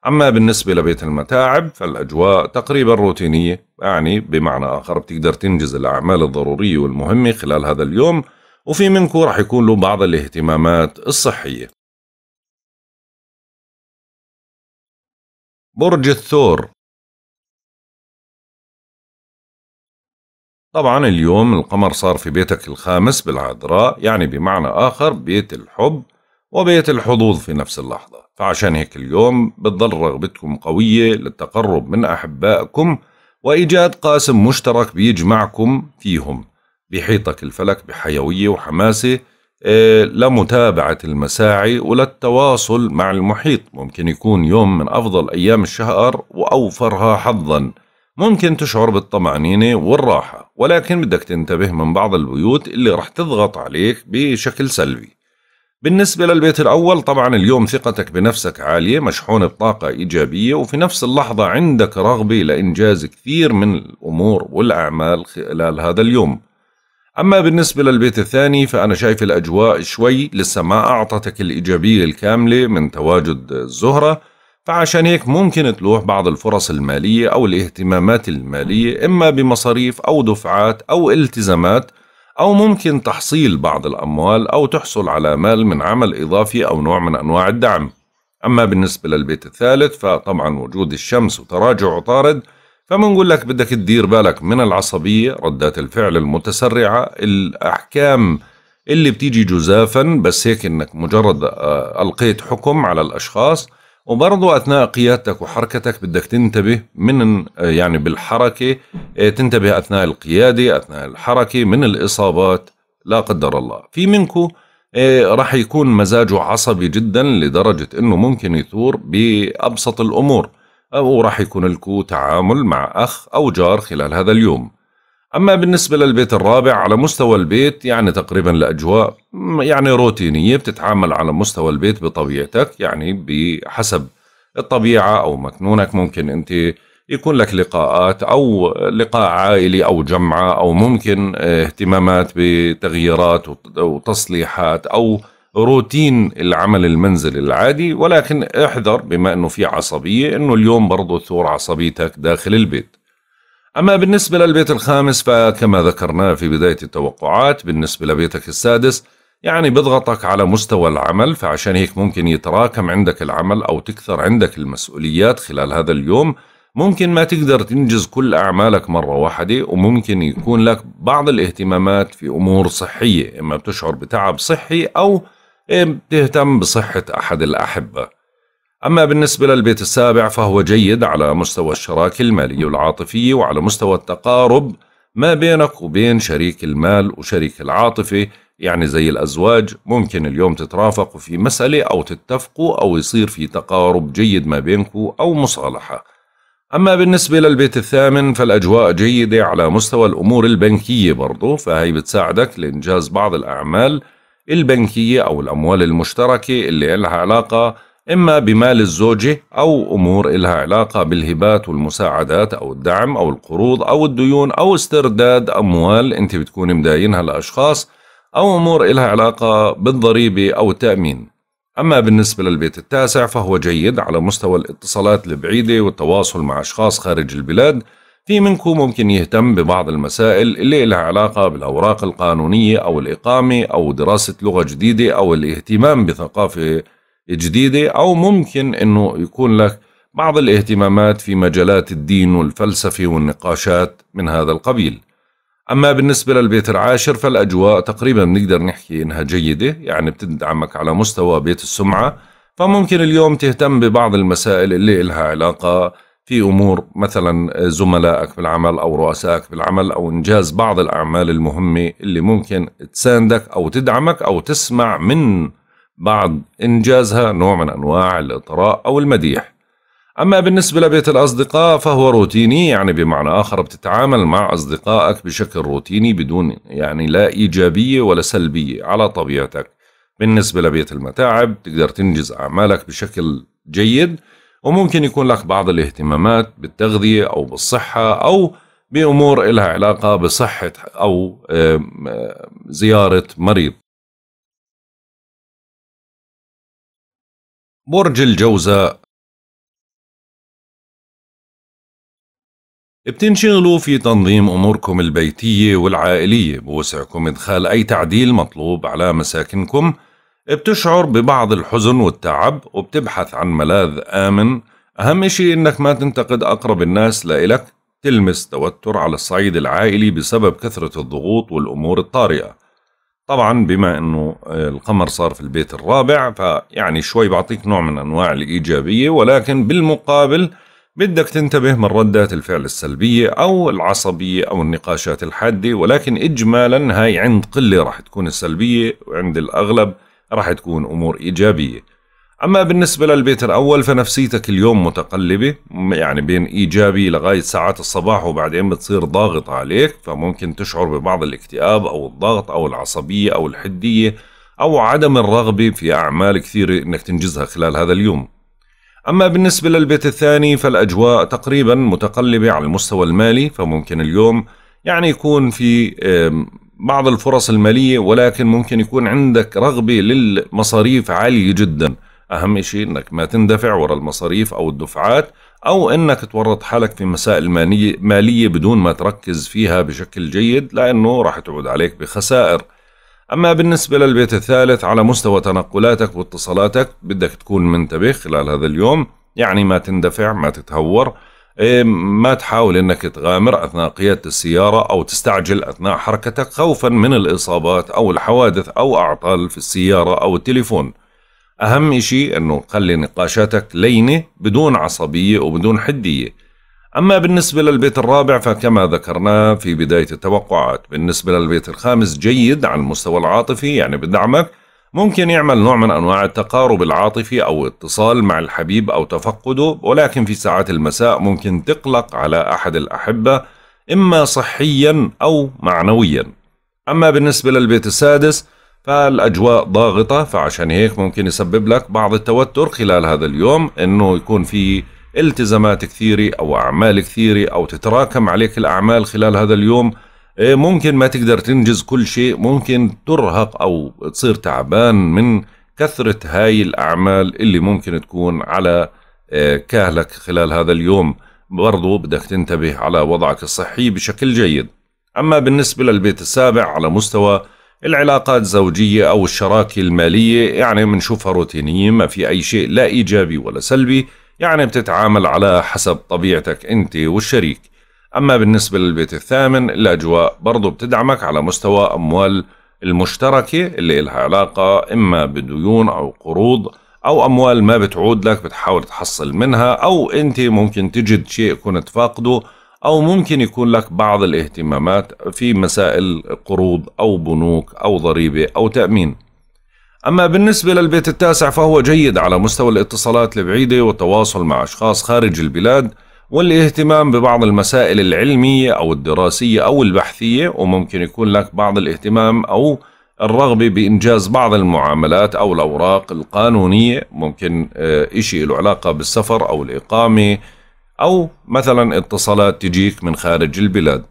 أما بالنسبة لبيت المتاعب فالأجواء تقريبا روتينية يعني بمعنى آخر بتقدر تنجز الأعمال الضرورية والمهمة خلال هذا اليوم وفي منكم راح يكون له بعض الاهتمامات الصحية برج الثور طبعا اليوم القمر صار في بيتك الخامس بالعذراء يعني بمعنى آخر بيت الحب وبيت الحظوظ في نفس اللحظة فعشان هيك اليوم بتضل رغبتكم قوية للتقرب من أحبائكم وإيجاد قاسم مشترك بيجمعكم فيهم بيحيطك الفلك بحيوية وحماسة آه، لمتابعة المساعي وللتواصل مع المحيط ممكن يكون يوم من أفضل أيام الشهر وأوفرها حظاً ممكن تشعر بالطمأنينة والراحة ولكن بدك تنتبه من بعض البيوت اللي رح تضغط عليك بشكل سلبي بالنسبة للبيت الأول طبعا اليوم ثقتك بنفسك عالية مشحون بطاقة إيجابية وفي نفس اللحظة عندك رغبة لإنجاز كثير من الأمور والأعمال خلال هذا اليوم أما بالنسبة للبيت الثاني فأنا شايف الأجواء شوي لسه ما أعطتك الإيجابية الكاملة من تواجد الزهرة فعشان هيك ممكن تلوح بعض الفرص المالية أو الاهتمامات المالية إما بمصاريف أو دفعات أو التزامات أو ممكن تحصيل بعض الأموال أو تحصل على مال من عمل إضافي أو نوع من أنواع الدعم أما بالنسبة للبيت الثالث فطبعا وجود الشمس وتراجع طارد فمنقول لك بدك تدير بالك من العصبية ردات الفعل المتسرعة الأحكام اللي بتيجي جزافا بس هيك انك مجرد آه، ألقيت حكم على الأشخاص وبرضه اثناء قيادتك وحركتك بدك تنتبه من يعني بالحركه إيه، تنتبه اثناء القياده اثناء الحركه من الاصابات لا قدر الله في منكم إيه، راح يكون مزاجه عصبي جدا لدرجه انه ممكن يثور بابسط الامور او راح يكون لكم تعامل مع اخ او جار خلال هذا اليوم أما بالنسبة للبيت الرابع على مستوى البيت يعني تقريبا الأجواء يعني روتينية بتتعامل على مستوى البيت بطبيعتك يعني بحسب الطبيعة أو مكنونك ممكن أنت يكون لك لقاءات أو لقاء عائلي أو جمعة أو ممكن اهتمامات بتغييرات وتصليحات أو روتين العمل المنزلي العادي ولكن احذر بما أنه في عصبية أنه اليوم برضو تثور عصبيتك داخل البيت أما بالنسبة للبيت الخامس فكما ذكرنا في بداية التوقعات بالنسبة لبيتك السادس يعني بضغطك على مستوى العمل فعشان هيك ممكن يتراكم عندك العمل أو تكثر عندك المسؤوليات خلال هذا اليوم ممكن ما تقدر تنجز كل أعمالك مرة واحدة وممكن يكون لك بعض الاهتمامات في أمور صحية إما بتشعر بتعب صحي أو إيه، تهتم بصحة أحد الأحبة أما بالنسبة للبيت السابع فهو جيد على مستوى الشراكة المالية والعاطفية وعلى مستوى التقارب ما بينك وبين شريك المال وشريك العاطفة يعني زي الأزواج ممكن اليوم تترافقوا في مسألة أو تتفقوا أو يصير في تقارب جيد ما بينكوا أو مصالحة أما بالنسبة للبيت الثامن فالأجواء جيدة على مستوى الأمور البنكية برضو فهي بتساعدك لإنجاز بعض الأعمال البنكية أو الأموال المشتركة اللي لها علاقة إما بمال الزوجة أو أمور إلها علاقة بالهبات والمساعدات أو الدعم أو القروض أو الديون أو استرداد أموال أنت بتكون مداينها لأشخاص أو أمور إلها علاقة بالضريبة أو التأمين أما بالنسبة للبيت التاسع فهو جيد على مستوى الاتصالات البعيدة والتواصل مع أشخاص خارج البلاد في منكم ممكن يهتم ببعض المسائل اللي لها علاقة بالأوراق القانونية أو الإقامة أو دراسة لغة جديدة أو الاهتمام بثقافة جديدة أو ممكن أنه يكون لك بعض الاهتمامات في مجالات الدين والفلسفة والنقاشات من هذا القبيل أما بالنسبة للبيت العاشر فالأجواء تقريبا نقدر نحكي إنها جيدة يعني بتدعمك على مستوى بيت السمعة فممكن اليوم تهتم ببعض المسائل اللي إلها علاقة في أمور مثلا زملائك بالعمل أو رؤسائك بالعمل أو إنجاز بعض الأعمال المهمة اللي ممكن تساندك أو تدعمك أو تسمع من بعد إنجازها نوع من أنواع الإطراء أو المديح أما بالنسبة لبيت الأصدقاء فهو روتيني يعني بمعنى آخر بتتعامل مع أصدقائك بشكل روتيني بدون يعني لا إيجابية ولا سلبية على طبيعتك بالنسبة لبيت المتاعب تقدر تنجز أعمالك بشكل جيد وممكن يكون لك بعض الاهتمامات بالتغذية أو بالصحة أو بأمور إلها علاقة بصحة أو زيارة مريض برج الجوزاء بتنشغلوا في تنظيم أموركم البيتية والعائلية بوسعكم إدخال أي تعديل مطلوب على مساكنكم بتشعر ببعض الحزن والتعب وبتبحث عن ملاذ آمن أهم شيء إنك ما تنتقد أقرب الناس لإلك تلمس توتر على الصعيد العائلي بسبب كثرة الضغوط والأمور الطارئة طبعا بما انه القمر صار في البيت الرابع فيعني شوي بعطيك نوع من انواع الايجابيه ولكن بالمقابل بدك تنتبه من ردات الفعل السلبيه او العصبيه او النقاشات الحاده ولكن اجمالا هاي عند قله راح تكون السلبيه وعند الاغلب راح تكون امور ايجابيه أما بالنسبة للبيت الأول فنفسيتك اليوم متقلبة يعني بين إيجابي لغاية ساعات الصباح وبعدين بتصير ضاغط عليك فممكن تشعر ببعض الاكتئاب أو الضغط أو العصبية أو الحدية أو عدم الرغبة في أعمال كثيرة إنك تنجزها خلال هذا اليوم أما بالنسبة للبيت الثاني فالأجواء تقريبا متقلبة على المستوى المالي فممكن اليوم يعني يكون في بعض الفرص المالية ولكن ممكن يكون عندك رغبة للمصاريف عالية جداً أهم شيء إنك ما تندفع وراء المصاريف أو الدفعات أو إنك تورط حالك في مسائل مالية, مالية بدون ما تركز فيها بشكل جيد لأنه راح تعود عليك بخسائر أما بالنسبة للبيت الثالث على مستوى تنقلاتك واتصالاتك بدك تكون منتبه خلال هذا اليوم يعني ما تندفع ما تتهور إيه، ما تحاول انك تغامر اثناء قياده السياره او تستعجل اثناء حركتك خوفا من الاصابات او الحوادث او اعطال في السياره او التليفون أهم إشي أنه خلي نقاشاتك لينة بدون عصبية وبدون حدية أما بالنسبة للبيت الرابع فكما ذكرنا في بداية التوقعات بالنسبة للبيت الخامس جيد على المستوى العاطفي يعني بدعمك ممكن يعمل نوع من أنواع التقارب العاطفي أو اتصال مع الحبيب أو تفقده ولكن في ساعات المساء ممكن تقلق على أحد الأحبة إما صحيا أو معنويا أما بالنسبة للبيت السادس فالاجواء ضاغطه فعشان هيك ممكن يسبب لك بعض التوتر خلال هذا اليوم انه يكون في التزامات كثيره او اعمال كثيره او تتراكم عليك الاعمال خلال هذا اليوم إيه، ممكن ما تقدر تنجز كل شيء ممكن ترهق او تصير تعبان من كثره هاي الاعمال اللي ممكن تكون على إيه، كاهلك خلال هذا اليوم برضو بدك تنتبه على وضعك الصحي بشكل جيد أما بالنسبة للبيت السابع على مستوى العلاقات الزوجية أو الشراكة المالية يعني بنشوفها روتينية ما في أي شيء لا إيجابي ولا سلبي يعني بتتعامل على حسب طبيعتك أنت والشريك أما بالنسبة للبيت الثامن الأجواء برضو بتدعمك على مستوى أموال المشتركة اللي إلها علاقة إما بديون أو قروض أو أموال ما بتعود لك بتحاول تحصل منها أو أنت ممكن تجد شيء كنت فاقده أو ممكن يكون لك بعض الاهتمامات في مسائل قروض أو بنوك أو ضريبة أو تأمين أما بالنسبة للبيت التاسع فهو جيد على مستوى الاتصالات البعيدة والتواصل مع أشخاص خارج البلاد والاهتمام ببعض المسائل العلمية أو الدراسية أو البحثية وممكن يكون لك بعض الاهتمام أو الرغبة بإنجاز بعض المعاملات أو الأوراق القانونية ممكن آه، إشي له علاقة بالسفر أو الإقامة أو مثلا اتصالات تجيك من خارج البلاد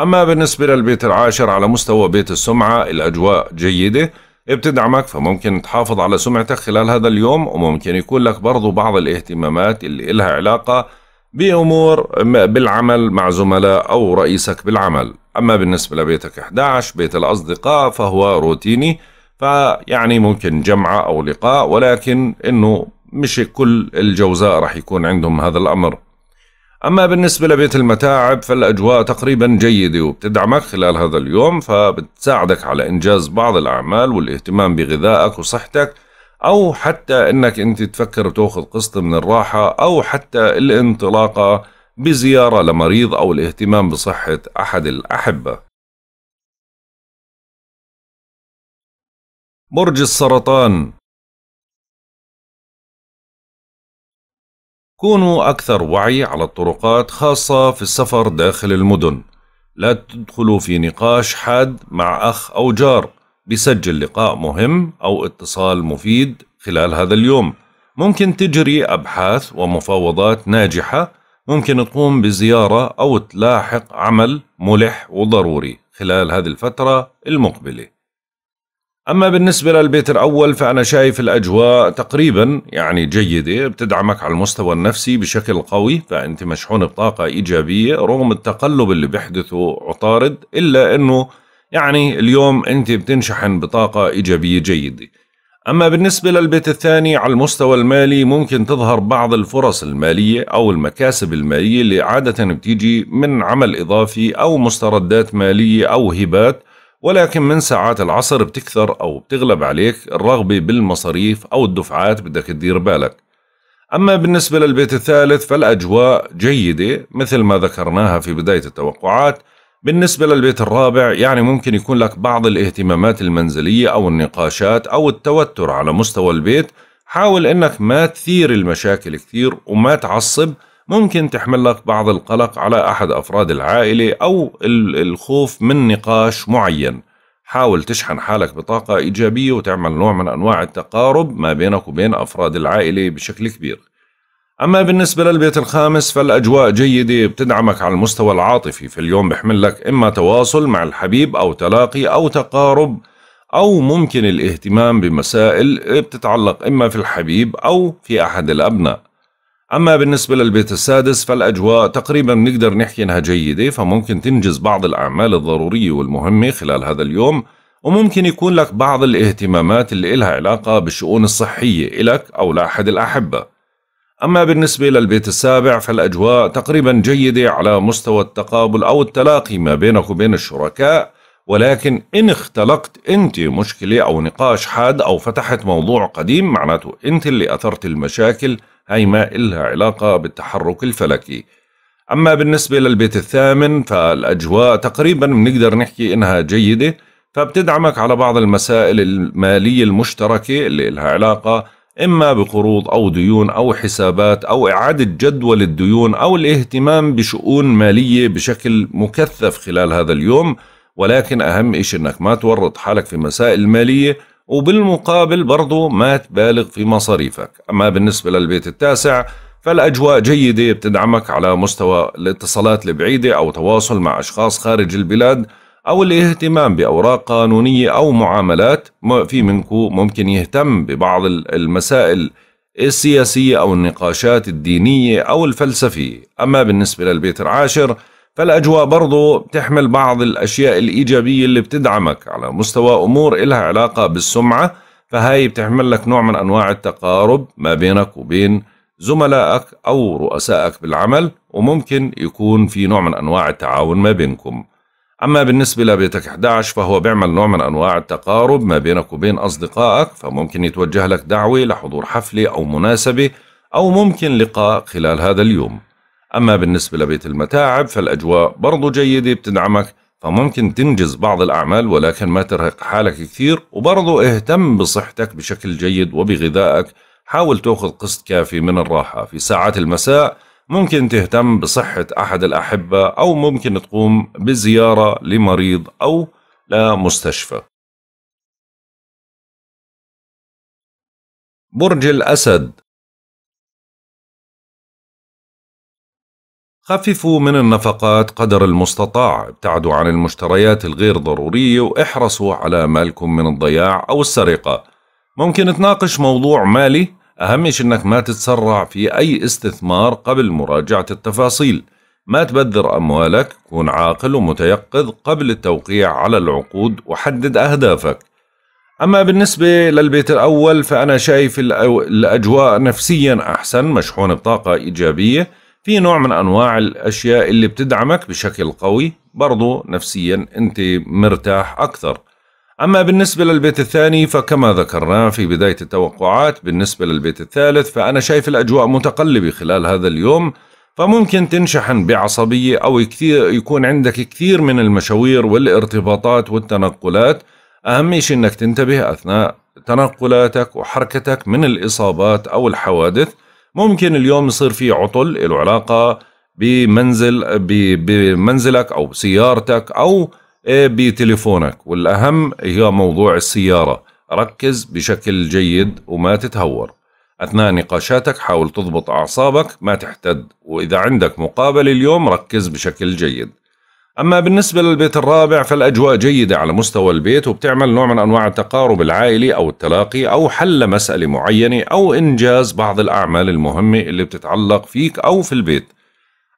أما بالنسبة للبيت العاشر على مستوى بيت السمعة الأجواء جيدة بتدعمك فممكن تحافظ على سمعتك خلال هذا اليوم وممكن يكون لك برضو بعض الاهتمامات اللي إلها علاقة بأمور بالعمل مع زملاء أو رئيسك بالعمل أما بالنسبة لبيتك 11 بيت الأصدقاء فهو روتيني فيعني ممكن جمعة أو لقاء ولكن أنه مش كل الجوزاء رح يكون عندهم هذا الأمر أما بالنسبة لبيت المتاعب فالأجواء تقريبا جيدة وبتدعمك خلال هذا اليوم فبتساعدك على إنجاز بعض الأعمال والاهتمام بغذائك وصحتك أو حتى أنك أنت تفكر تأخذ قسط من الراحة أو حتى الانطلاقة بزيارة لمريض أو الاهتمام بصحة أحد الأحبة برج السرطان كونوا أكثر وعي على الطرقات خاصة في السفر داخل المدن لا تدخلوا في نقاش حاد مع أخ أو جار بسجل لقاء مهم أو اتصال مفيد خلال هذا اليوم ممكن تجري أبحاث ومفاوضات ناجحة ممكن تقوم بزيارة أو تلاحق عمل ملح وضروري خلال هذه الفترة المقبله أما بالنسبة للبيت الأول فأنا شايف الأجواء تقريبا يعني جيدة بتدعمك على المستوى النفسي بشكل قوي فأنت مشحون بطاقة إيجابية رغم التقلب اللي بيحدثه عطارد إلا أنه يعني اليوم أنت بتنشحن بطاقة إيجابية جيدة أما بالنسبة للبيت الثاني على المستوى المالي ممكن تظهر بعض الفرص المالية أو المكاسب المالية اللي عادة بتيجي من عمل إضافي أو مستردات مالية أو هبات ولكن من ساعات العصر بتكثر أو بتغلب عليك الرغبة بالمصاريف أو الدفعات بدك تدير بالك أما بالنسبة للبيت الثالث فالأجواء جيدة مثل ما ذكرناها في بداية التوقعات بالنسبة للبيت الرابع يعني ممكن يكون لك بعض الاهتمامات المنزلية أو النقاشات أو التوتر على مستوى البيت حاول أنك ما تثير المشاكل كثير وما تعصب ممكن تحمل لك بعض القلق على أحد أفراد العائلة أو الخوف من نقاش معين حاول تشحن حالك بطاقة إيجابية وتعمل نوع من أنواع التقارب ما بينك وبين أفراد العائلة بشكل كبير أما بالنسبة للبيت الخامس فالأجواء جيدة بتدعمك على المستوى العاطفي في اليوم بحمل لك إما تواصل مع الحبيب أو تلاقي أو تقارب أو ممكن الاهتمام بمسائل بتتعلق إما في الحبيب أو في أحد الأبناء أما بالنسبة للبيت السادس فالأجواء تقريبا بنقدر نحكي إنها جيدة فممكن تنجز بعض الأعمال الضرورية والمهمة خلال هذا اليوم وممكن يكون لك بعض الاهتمامات اللي إلها علاقة بالشؤون الصحية إلك أو لأحد الأحبة أما بالنسبة للبيت السابع فالأجواء تقريبا جيدة على مستوى التقابل أو التلاقي ما بينك وبين الشركاء ولكن إن اختلقت أنت مشكلة أو نقاش حاد أو فتحت موضوع قديم معناته أنت اللي أثرت المشاكل هي ما إلها علاقة بالتحرك الفلكي أما بالنسبة للبيت الثامن فالأجواء تقريبا بنقدر نحكي إنها جيدة فبتدعمك على بعض المسائل المالية المشتركة اللي إلها علاقة إما بقروض أو ديون أو حسابات أو إعادة جدول الديون أو الاهتمام بشؤون مالية بشكل مكثف خلال هذا اليوم ولكن أهم إشي إنك ما تورط حالك في مسائل مالية وبالمقابل برضو ما تبالغ في مصاريفك أما بالنسبة للبيت التاسع فالأجواء جيدة بتدعمك على مستوى الاتصالات البعيدة أو تواصل مع أشخاص خارج البلاد أو الاهتمام بأوراق قانونية أو معاملات في منكو ممكن يهتم ببعض المسائل السياسية أو النقاشات الدينية أو الفلسفية أما بالنسبة للبيت العاشر فالأجواء برضو بتحمل بعض الأشياء الإيجابية اللي بتدعمك على مستوى أمور إلها علاقة بالسمعة فهاي بتحمل لك نوع من أنواع التقارب ما بينك وبين زملائك أو رؤسائك بالعمل وممكن يكون في نوع من أنواع التعاون ما بينكم أما بالنسبة لبيتك 11 فهو بيعمل نوع من أنواع التقارب ما بينك وبين أصدقائك فممكن يتوجه لك دعوة لحضور حفلة أو مناسبة أو ممكن لقاء خلال هذا اليوم أما بالنسبة لبيت المتاعب فالأجواء برضو جيدة بتدعمك فممكن تنجز بعض الأعمال ولكن ما ترهق حالك كثير وبرضو اهتم بصحتك بشكل جيد وبغذائك حاول تأخذ قسط كافي من الراحة في ساعات المساء ممكن تهتم بصحة أحد الأحبة أو ممكن تقوم بزيارة لمريض أو لمستشفى برج الأسد خففوا من النفقات قدر المستطاع ابتعدوا عن المشتريات الغير ضرورية واحرصوا على مالكم من الضياع أو السرقة ممكن تناقش موضوع مالي أهم شيء أنك ما تتسرع في أي استثمار قبل مراجعة التفاصيل ما تبذر أموالك كن عاقل ومتيقظ قبل التوقيع على العقود وحدد أهدافك أما بالنسبة للبيت الأول فأنا شايف الأجواء نفسيا أحسن مشحون بطاقة إيجابية في نوع من انواع الاشياء اللي بتدعمك بشكل قوي برضو نفسيا انت مرتاح اكثر اما بالنسبه للبيت الثاني فكما ذكرنا في بدايه التوقعات بالنسبه للبيت الثالث فانا شايف الاجواء متقلبه خلال هذا اليوم فممكن تنشحن بعصبيه او كثير يكون عندك كثير من المشاوير والارتباطات والتنقلات اهم شيء انك تنتبه اثناء تنقلاتك وحركتك من الاصابات او الحوادث ممكن اليوم يصير في عطل له علاقه بمنزل بمنزلك او بسيارتك او آه، بتليفونك والاهم هي موضوع السياره ركز بشكل جيد وما تتهور اثناء نقاشاتك حاول تضبط اعصابك ما تحتد واذا عندك مقابله اليوم ركز بشكل جيد أما بالنسبة للبيت الرابع فالأجواء جيدة على مستوى البيت وبتعمل نوع من أنواع التقارب العائلي أو التلاقي أو حل مسألة معينة أو إنجاز بعض الأعمال المهمة اللي بتتعلق فيك أو في البيت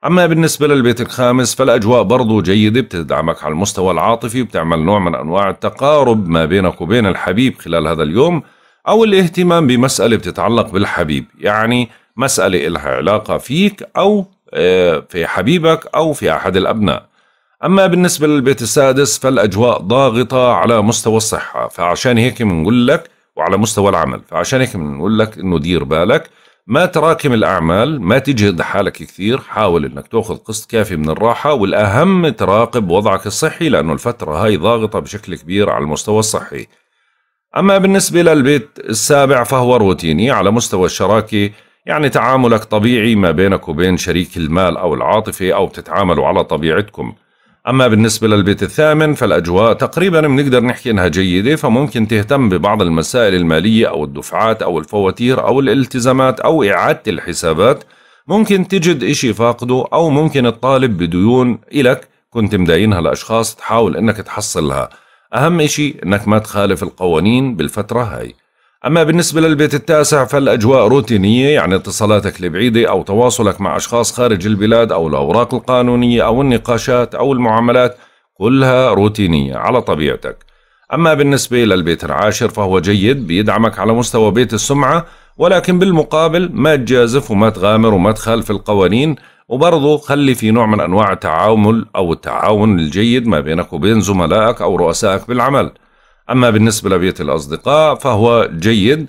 أما بالنسبة للبيت الخامس فالأجواء برضو جيدة بتدعمك على المستوى العاطفي وبتعمل نوع من أنواع التقارب ما بينك وبين الحبيب خلال هذا اليوم أو الاهتمام بمسألة بتتعلق بالحبيب يعني مسألة إلها علاقة فيك أو آه، في حبيبك أو في أحد الأبناء أما بالنسبة للبيت السادس فالأجواء ضاغطة على مستوى الصحة فعشان هيك بنقول لك وعلى مستوى العمل فعشان هيك بنقول لك إنه دير بالك ما تراكم الأعمال ما تجهد حالك كثير حاول إنك تأخذ قسط كافي من الراحة والأهم تراقب وضعك الصحي لأنه الفترة هاي ضاغطة بشكل كبير على المستوى الصحي أما بالنسبة للبيت السابع فهو روتيني على مستوى الشراكة يعني تعاملك طبيعي ما بينك وبين شريك المال أو العاطفة أو بتتعاملوا على طبيعتكم أما بالنسبة للبيت الثامن فالأجواء تقريبا بنقدر نحكي إنها جيدة فممكن تهتم ببعض المسائل المالية أو الدفعات أو الفواتير أو الالتزامات أو إعادة الحسابات ممكن تجد إشي فاقده أو ممكن الطالب بديون إلك كنت مداينها لأشخاص تحاول إنك تحصلها أهم إشي إنك ما تخالف القوانين بالفترة هاي أما بالنسبة للبيت التاسع فالأجواء روتينية يعني اتصالاتك البعيدة أو تواصلك مع أشخاص خارج البلاد أو الأوراق القانونية أو النقاشات أو المعاملات كلها روتينية على طبيعتك أما بالنسبة للبيت العاشر فهو جيد بيدعمك على مستوى بيت السمعة ولكن بالمقابل ما تجازف وما تغامر وما تخالف القوانين وبرضه خلي في نوع من أنواع التعامل أو التعاون الجيد ما بينك وبين زملائك أو رؤسائك بالعمل أما بالنسبة لبيت الأصدقاء فهو جيد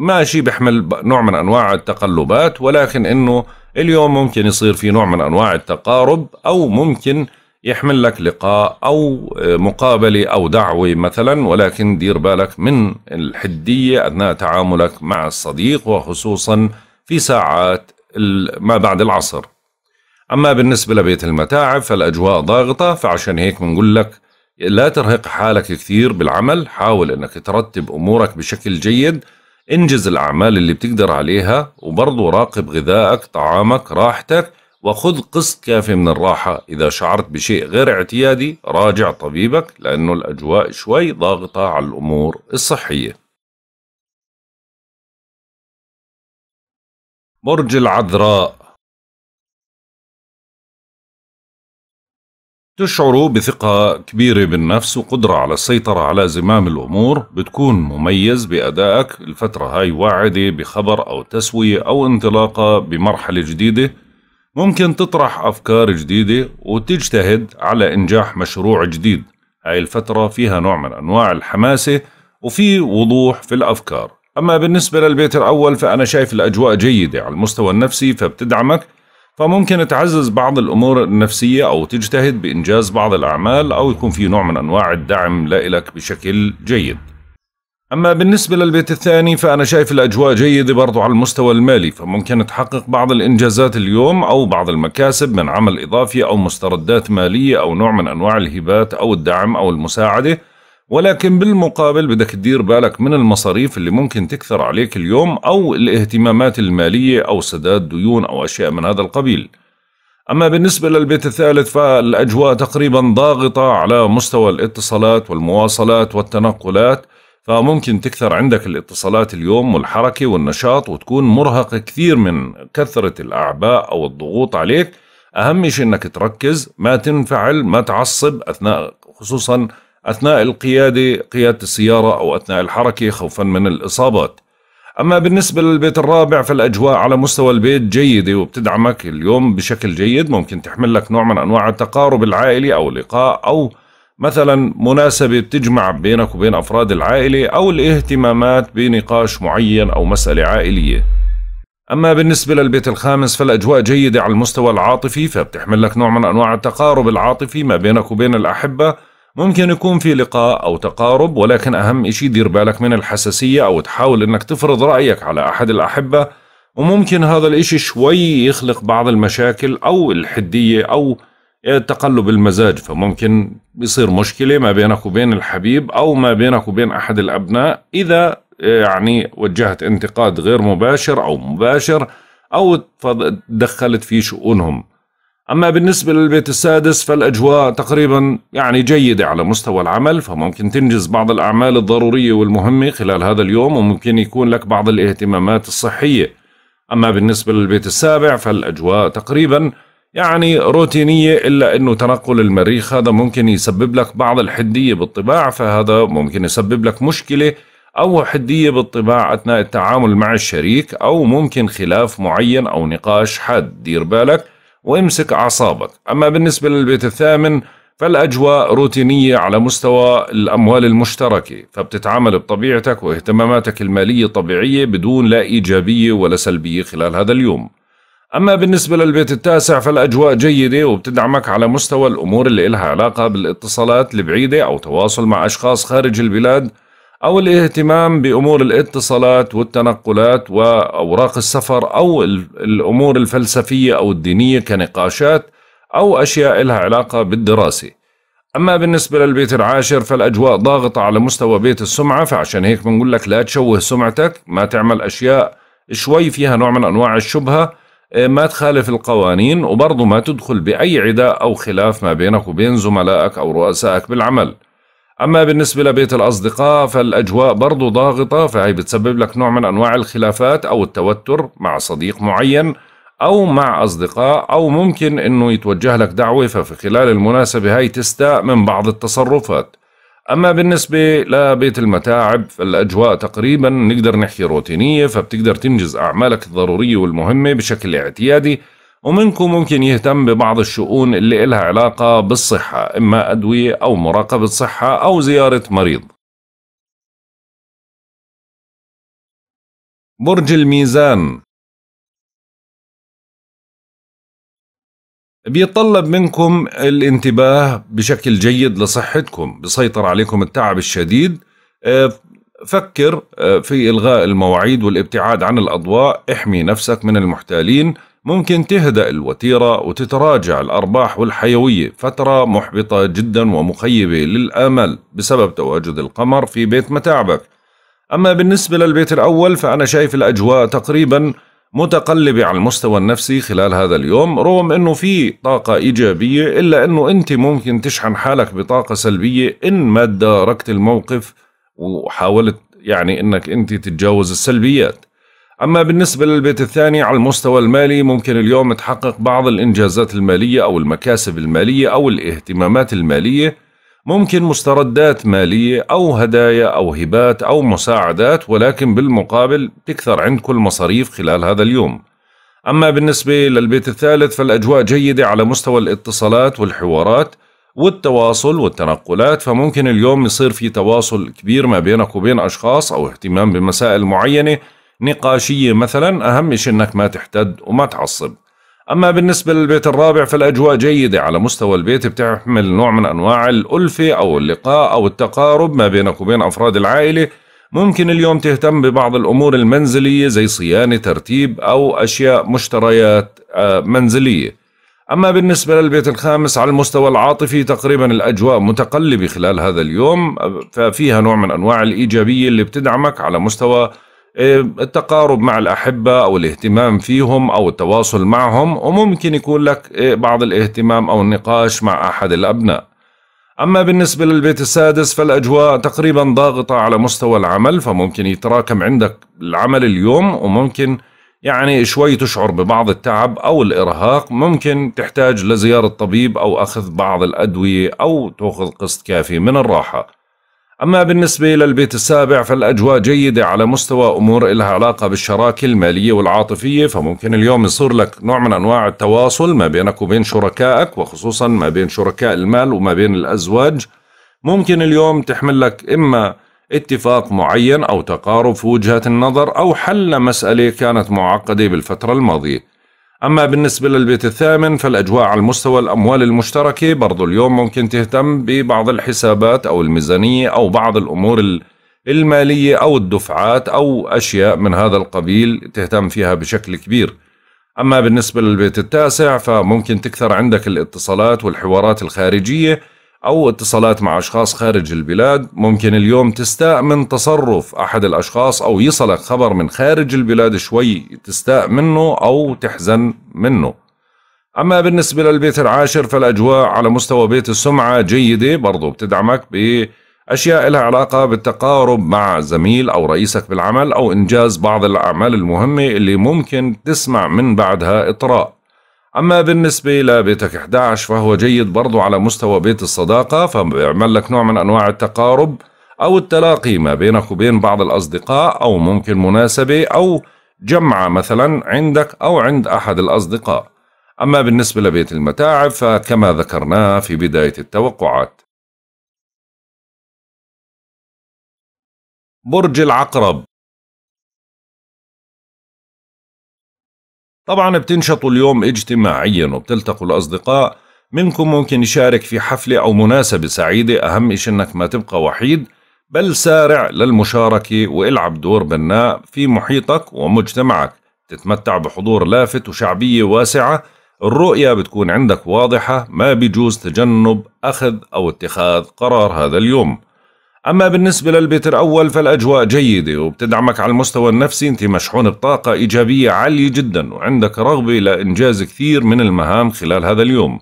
ماشي بيحمل نوع من أنواع التقلبات ولكن أنه اليوم ممكن يصير في نوع من أنواع التقارب أو ممكن يحمل لك لقاء أو مقابلة أو دعوة مثلا ولكن دير بالك من الحدية أثناء تعاملك مع الصديق وخصوصا في ساعات ما بعد العصر أما بالنسبة لبيت المتاعب فالأجواء ضاغطة فعشان هيك بنقول لك لا ترهق حالك كثير بالعمل حاول انك ترتب امورك بشكل جيد انجز الاعمال اللي بتقدر عليها وبرضه راقب غذائك طعامك راحتك وخذ قسط كافي من الراحة إذا شعرت بشيء غير اعتيادي راجع طبيبك لأنه الأجواء شوي ضاغطة على الأمور الصحية برج العذراء تشعروا بثقة كبيرة بالنفس وقدرة على السيطرة على زمام الأمور بتكون مميز بأدائك الفترة هاي واعدة بخبر أو تسوية أو انطلاقة بمرحلة جديدة ممكن تطرح أفكار جديدة وتجتهد على إنجاح مشروع جديد هاي الفترة فيها نوع من أنواع الحماسة وفي وضوح في الأفكار أما بالنسبة للبيت الأول فأنا شايف الأجواء جيدة على المستوى النفسي فبتدعمك فممكن تعزز بعض الأمور النفسية أو تجتهد بإنجاز بعض الأعمال أو يكون في نوع من أنواع الدعم لإلك بشكل جيد أما بالنسبة للبيت الثاني فأنا شايف الأجواء جيدة برضو على المستوى المالي فممكن تحقق بعض الإنجازات اليوم أو بعض المكاسب من عمل إضافي أو مستردات مالية أو نوع من أنواع الهبات أو الدعم أو المساعدة ولكن بالمقابل بدك تدير بالك من المصاريف اللي ممكن تكثر عليك اليوم أو الاهتمامات المالية أو سداد ديون أو أشياء من هذا القبيل أما بالنسبة للبيت الثالث فالأجواء تقريبا ضاغطة على مستوى الاتصالات والمواصلات والتنقلات فممكن تكثر عندك الاتصالات اليوم والحركة والنشاط وتكون مرهق كثير من كثرة الأعباء أو الضغوط عليك أهم شيء أنك تركز ما تنفعل ما تعصب أثناء خصوصاً أثناء القيادة قيادة السيارة أو أثناء الحركة خوفا من الإصابات أما بالنسبة للبيت الرابع فالأجواء على مستوى البيت جيدة وبتدعمك اليوم بشكل جيد ممكن تحمل لك نوع من أنواع التقارب العائلي أو لقاء أو مثلا مناسبة بتجمع بينك وبين أفراد العائلة أو الاهتمامات بنقاش معين أو مسألة عائلية أما بالنسبة للبيت الخامس فالأجواء جيدة على المستوى العاطفي فبتحمل لك نوع من أنواع التقارب العاطفي ما بينك وبين الأحبة ممكن يكون في لقاء أو تقارب ولكن أهم إشي دير بالك من الحساسية أو تحاول إنك تفرض رأيك على أحد الأحبة وممكن هذا الإشي شوي يخلق بعض المشاكل أو الحدية أو تقلب المزاج فممكن يصير مشكلة ما بينك وبين الحبيب أو ما بينك وبين أحد الأبناء إذا آه، يعني وجهت انتقاد غير مباشر أو مباشر أو تدخلت في شؤونهم أما بالنسبة للبيت السادس فالأجواء تقريبا يعني جيدة على مستوى العمل فممكن تنجز بعض الأعمال الضرورية والمهمة خلال هذا اليوم وممكن يكون لك بعض الاهتمامات الصحية أما بالنسبة للبيت السابع فالأجواء تقريبا يعني روتينية إلا أنه تنقل المريخ هذا ممكن يسبب لك بعض الحدية بالطباع فهذا ممكن يسبب لك مشكلة أو حدية بالطباع أثناء التعامل مع الشريك أو ممكن خلاف معين أو نقاش حاد دير بالك وامسك أعصابك أما بالنسبة للبيت الثامن فالأجواء روتينية على مستوى الأموال المشتركة فبتتعامل بطبيعتك واهتماماتك المالية طبيعية بدون لا إيجابية ولا سلبية خلال هذا اليوم أما بالنسبة للبيت التاسع فالأجواء جيدة وبتدعمك على مستوى الأمور اللي إلها علاقة بالاتصالات البعيدة أو تواصل مع أشخاص خارج البلاد أو الاهتمام بأمور الاتصالات والتنقلات وأوراق السفر أو الأمور الفلسفية أو الدينية كنقاشات أو أشياء لها علاقة بالدراسة أما بالنسبة للبيت العاشر فالأجواء ضاغطة على مستوى بيت السمعة فعشان هيك بنقول لك لا تشوه سمعتك ما تعمل أشياء شوي فيها نوع من أنواع الشبهة آه، ما تخالف القوانين وبرضه ما تدخل بأي عداء أو خلاف ما بينك وبين زملائك أو رؤسائك بالعمل أما بالنسبة لبيت الأصدقاء فالأجواء برضو ضاغطة فهي بتسبب لك نوع من أنواع الخلافات أو التوتر مع صديق معين أو مع أصدقاء أو ممكن أنه يتوجه لك دعوة ففي خلال المناسبة هاي تستاء من بعض التصرفات أما بالنسبة لبيت المتاعب فالأجواء تقريبا نقدر نحكي روتينية فبتقدر تنجز أعمالك الضرورية والمهمة بشكل اعتيادي ومنكم ممكن يهتم ببعض الشؤون اللي إلها علاقة بالصحة إما أدوية أو مراقبة صحة أو زيارة مريض برج الميزان بيتطلب منكم الانتباه بشكل جيد لصحتكم بيسيطر عليكم التعب الشديد آه، فكر آه، في إلغاء المواعيد والابتعاد عن الأضواء احمي نفسك من المحتالين ممكن تهدأ الوتيرة وتتراجع الأرباح والحيوية فترة محبطة جدا ومخيبة للآمل بسبب تواجد القمر في بيت متاعبك أما بالنسبة للبيت الأول فأنا شايف الأجواء تقريبا متقلبة على المستوى النفسي خلال هذا اليوم رغم أنه في طاقة إيجابية إلا أنه أنت ممكن تشحن حالك بطاقة سلبية إن ما داركت الموقف وحاولت يعني أنك أنت تتجاوز السلبيات أما بالنسبة للبيت الثاني على المستوى المالي ممكن اليوم تحقق بعض الإنجازات المالية أو المكاسب المالية أو الاهتمامات المالية ممكن مستردات مالية أو هدايا أو هبات أو مساعدات ولكن بالمقابل تكثر عندكم المصاريف خلال هذا اليوم أما بالنسبة للبيت الثالث فالأجواء جيدة على مستوى الاتصالات والحوارات والتواصل والتنقلات فممكن اليوم يصير في تواصل كبير ما بينك وبين أشخاص أو اهتمام بمسائل معينة نقاشية مثلا أهم شيء أنك ما تحتد وما تعصب أما بالنسبة للبيت الرابع فالأجواء جيدة على مستوى البيت بتحمل نوع من أنواع الألفة أو اللقاء أو التقارب ما بينك وبين أفراد العائلة ممكن اليوم تهتم ببعض الأمور المنزلية زي صيانة ترتيب أو أشياء مشتريات آه، منزلية أما بالنسبة للبيت الخامس على المستوى العاطفي تقريبا الأجواء متقلبة خلال هذا اليوم آه، ففيها نوع من أنواع الإيجابية اللي بتدعمك على مستوى إيه، التقارب مع الأحبة أو الاهتمام فيهم أو التواصل معهم وممكن يكون لك إيه، بعض الاهتمام أو النقاش مع أحد الأبناء أما بالنسبة للبيت السادس فالأجواء تقريبا ضاغطة على مستوى العمل فممكن يتراكم عندك العمل اليوم وممكن يعني شوي تشعر ببعض التعب أو الإرهاق ممكن تحتاج لزيارة طبيب أو أخذ بعض الأدوية أو تأخذ قسط كافي من الراحة أما بالنسبة للبيت السابع فالأجواء جيدة على مستوى أمور إلها علاقة بالشراكة المالية والعاطفية فممكن اليوم يصير لك نوع من أنواع التواصل ما بينك وبين شركائك وخصوصا ما بين شركاء المال وما بين الأزواج ممكن اليوم تحمل لك إما اتفاق معين أو تقارب في وجهات النظر أو حل مسألة كانت معقدة بالفترة الماضية أما بالنسبة للبيت الثامن فالأجواء على المستوى الأموال المشتركة برضو اليوم ممكن تهتم ببعض الحسابات أو الميزانية أو بعض الأمور المالية أو الدفعات أو أشياء من هذا القبيل تهتم فيها بشكل كبير أما بالنسبة للبيت التاسع فممكن تكثر عندك الاتصالات والحوارات الخارجية أو اتصالات مع أشخاص خارج البلاد ممكن اليوم تستاء من تصرف أحد الأشخاص أو يصلك خبر من خارج البلاد شوي تستاء منه أو تحزن منه أما بالنسبة للبيت العاشر فالأجواء على مستوى بيت السمعة جيدة برضو بتدعمك بأشياء لها علاقة بالتقارب مع زميل أو رئيسك بالعمل أو إنجاز بعض الأعمال المهمة اللي ممكن تسمع من بعدها إطراء أما بالنسبة لبيتك 11 فهو جيد برضو على مستوى بيت الصداقة فبيعمل لك نوع من أنواع التقارب أو التلاقي ما بينك وبين بعض الأصدقاء أو ممكن مناسبة أو جمعة مثلا عندك أو عند أحد الأصدقاء أما بالنسبة لبيت المتاعب فكما ذكرناه في بداية التوقعات برج العقرب طبعا بتنشطوا اليوم اجتماعيا وبتلتقوا الأصدقاء منكم ممكن يشارك في حفلة أو مناسبة سعيدة أهم إشي أنك ما تبقى وحيد بل سارع للمشاركة والعب دور بناء في محيطك ومجتمعك تتمتع بحضور لافت وشعبية واسعة الرؤية بتكون عندك واضحة ما بيجوز تجنب أخذ أو اتخاذ قرار هذا اليوم أما بالنسبة للبيت الأول فالأجواء جيدة وبتدعمك على المستوى النفسي أنت مشحون بطاقة إيجابية عالية جدا وعندك رغبة لإنجاز كثير من المهام خلال هذا اليوم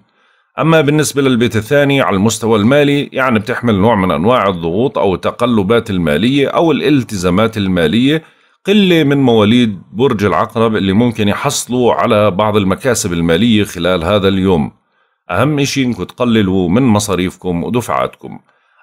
أما بالنسبة للبيت الثاني على المستوى المالي يعني بتحمل نوع من أنواع الضغوط أو التقلبات المالية أو الالتزامات المالية قلة من مواليد برج العقرب اللي ممكن يحصلوا على بعض المكاسب المالية خلال هذا اليوم أهم شيء أنكم تقللوا من مصاريفكم ودفعاتكم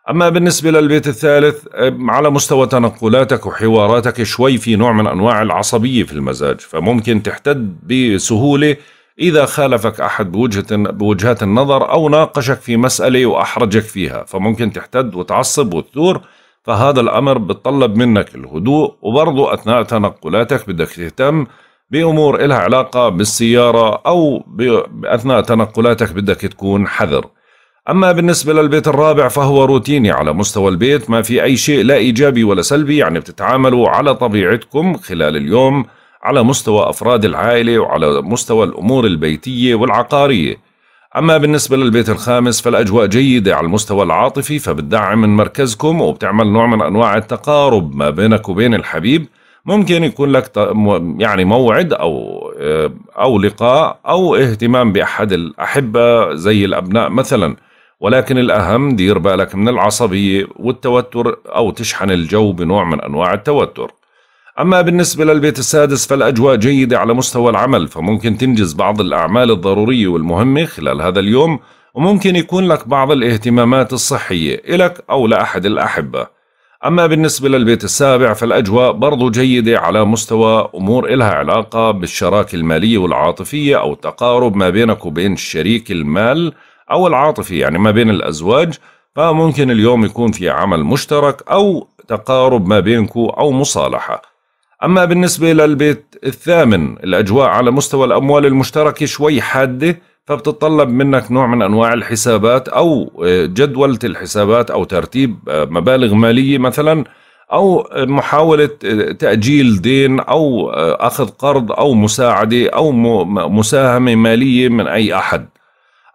أما بالنسبة للبيت الثالث أه، على مستوى تنقلاتك وحواراتك شوي في نوع من أنواع العصبية في المزاج فممكن تحتد بسهولة إذا خالفك أحد بوجهة بوجهات النظر أو ناقشك في مسألة وأحرجك فيها فممكن تحتد وتعصب وتثور فهذا الأمر بتطلب منك الهدوء وبرضه أثناء تنقلاتك بدك تهتم بأمور إلها علاقة بالسيارة أو أثناء تنقلاتك بدك تكون حذر أما بالنسبة للبيت الرابع فهو روتيني على مستوى البيت ما في أي شيء لا إيجابي ولا سلبي يعني بتتعاملوا على طبيعتكم خلال اليوم على مستوى أفراد العائلة وعلى مستوى الأمور البيتية والعقارية أما بالنسبة للبيت الخامس فالأجواء جيدة على المستوى العاطفي فبتدعم من مركزكم وبتعمل نوع من أنواع التقارب ما بينك وبين الحبيب ممكن يكون لك يعني موعد أو آه، أو لقاء أو اهتمام بأحد الأحبة زي الأبناء مثلاً ولكن الأهم دير بالك من العصبية والتوتر أو تشحن الجو بنوع من أنواع التوتر أما بالنسبة للبيت السادس فالأجواء جيدة على مستوى العمل فممكن تنجز بعض الأعمال الضرورية والمهمة خلال هذا اليوم وممكن يكون لك بعض الاهتمامات الصحية إلك أو لأحد الأحبة أما بالنسبة للبيت السابع فالأجواء برضو جيدة على مستوى أمور إلها علاقة بالشراكة المالية والعاطفية أو التقارب ما بينك وبين شريك المال أو العاطفي يعني ما بين الأزواج فممكن اليوم يكون في عمل مشترك أو تقارب ما بينكو أو مصالحة أما بالنسبة للبيت الثامن الأجواء على مستوى الأموال المشتركة شوي حادة فبتطلب منك نوع من أنواع الحسابات أو آه، جدولة الحسابات أو ترتيب آه، مبالغ مالية مثلا أو محاولة آه، تأجيل دين أو أخذ قرض أو مساعدة أو مساهمة مالية من أي أحد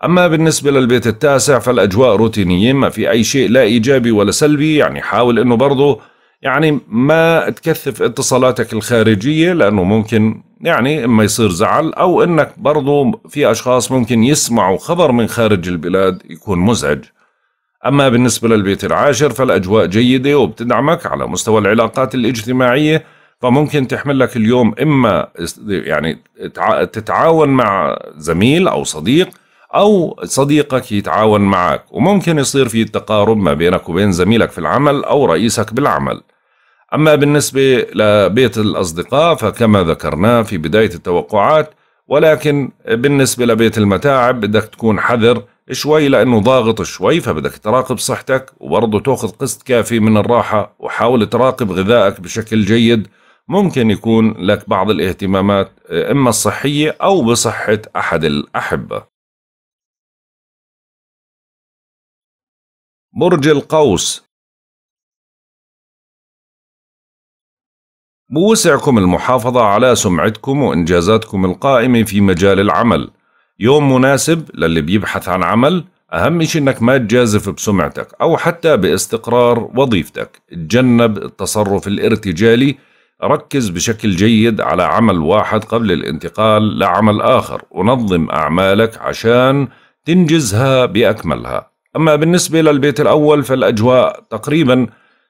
أما بالنسبة للبيت التاسع فالأجواء روتينية ما في أي شيء لا إيجابي ولا سلبي يعني حاول أنه برضه يعني ما تكثف اتصالاتك الخارجية لأنه ممكن يعني إما يصير زعل أو أنك برضو في أشخاص ممكن يسمعوا خبر من خارج البلاد يكون مزعج أما بالنسبة للبيت العاشر فالأجواء جيدة وبتدعمك على مستوى العلاقات الاجتماعية فممكن تحمل لك اليوم إما يعني تتعاون مع زميل أو صديق أو صديقك يتعاون معك وممكن يصير في تقارب ما بينك وبين زميلك في العمل أو رئيسك بالعمل أما بالنسبة لبيت الأصدقاء فكما ذكرناه في بداية التوقعات ولكن بالنسبة لبيت المتاعب بدك تكون حذر شوي لأنه ضاغط شوي فبدك تراقب صحتك وبرضه تاخذ قسط كافي من الراحة وحاول تراقب غذائك بشكل جيد ممكن يكون لك بعض الاهتمامات إما الصحية أو بصحة أحد الأحبة برج القوس بوسعكم المحافظة على سمعتكم وإنجازاتكم القائمة في مجال العمل يوم مناسب للي بيبحث عن عمل أهم شيء إنك ما تجازف بسمعتك أو حتى باستقرار وظيفتك تجنب التصرف الارتجالي ركز بشكل جيد على عمل واحد قبل الانتقال لعمل آخر ونظم أعمالك عشان تنجزها بأكملها أما بالنسبة للبيت الأول فالأجواء تقريبا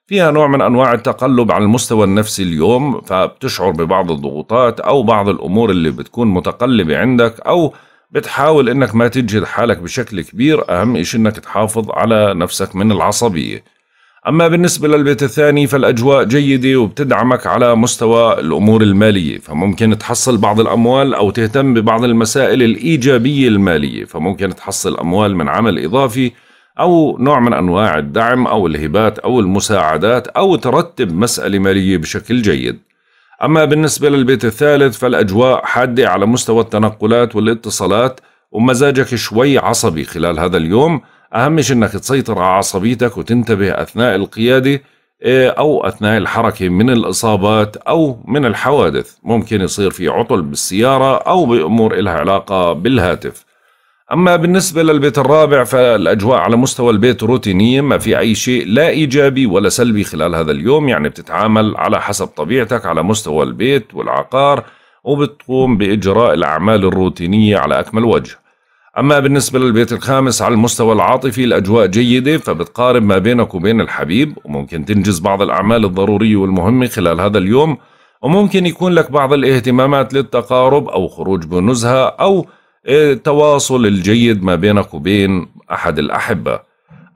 فيها نوع من أنواع التقلب على المستوى النفسي اليوم فبتشعر ببعض الضغوطات أو بعض الأمور اللي بتكون متقلبة عندك أو بتحاول انك ما تجهد حالك بشكل كبير اهم شيء انك تحافظ على نفسك من العصبية اما بالنسبة للبيت الثاني فالاجواء جيدة وبتدعمك على مستوى الامور المالية فممكن تحصل بعض الاموال او تهتم ببعض المسائل الايجابية المالية فممكن تحصل اموال من عمل اضافي أو نوع من أنواع الدعم أو الهبات أو المساعدات أو ترتب مسألة مالية بشكل جيد أما بالنسبة للبيت الثالث فالأجواء حادة على مستوى التنقلات والاتصالات ومزاجك شوي عصبي خلال هذا اليوم أهم شيء أنك تسيطر على عصبيتك وتنتبه أثناء القيادة إيه، أو أثناء الحركة من الإصابات أو من الحوادث ممكن يصير في عطل بالسيارة أو بأمور إلها علاقة بالهاتف أما بالنسبة للبيت الرابع فالأجواء على مستوى البيت روتينية ما في أي شيء لا إيجابي ولا سلبي خلال هذا اليوم يعني بتتعامل على حسب طبيعتك على مستوى البيت والعقار وبتقوم بإجراء الأعمال الروتينية على أكمل وجه أما بالنسبة للبيت الخامس على المستوى العاطفي الأجواء جيدة فبتقارب ما بينك وبين الحبيب وممكن تنجز بعض الأعمال الضرورية والمهمة خلال هذا اليوم وممكن يكون لك بعض الاهتمامات للتقارب أو خروج بنزهة أو التواصل إيه، الجيد ما بينك وبين أحد الأحبة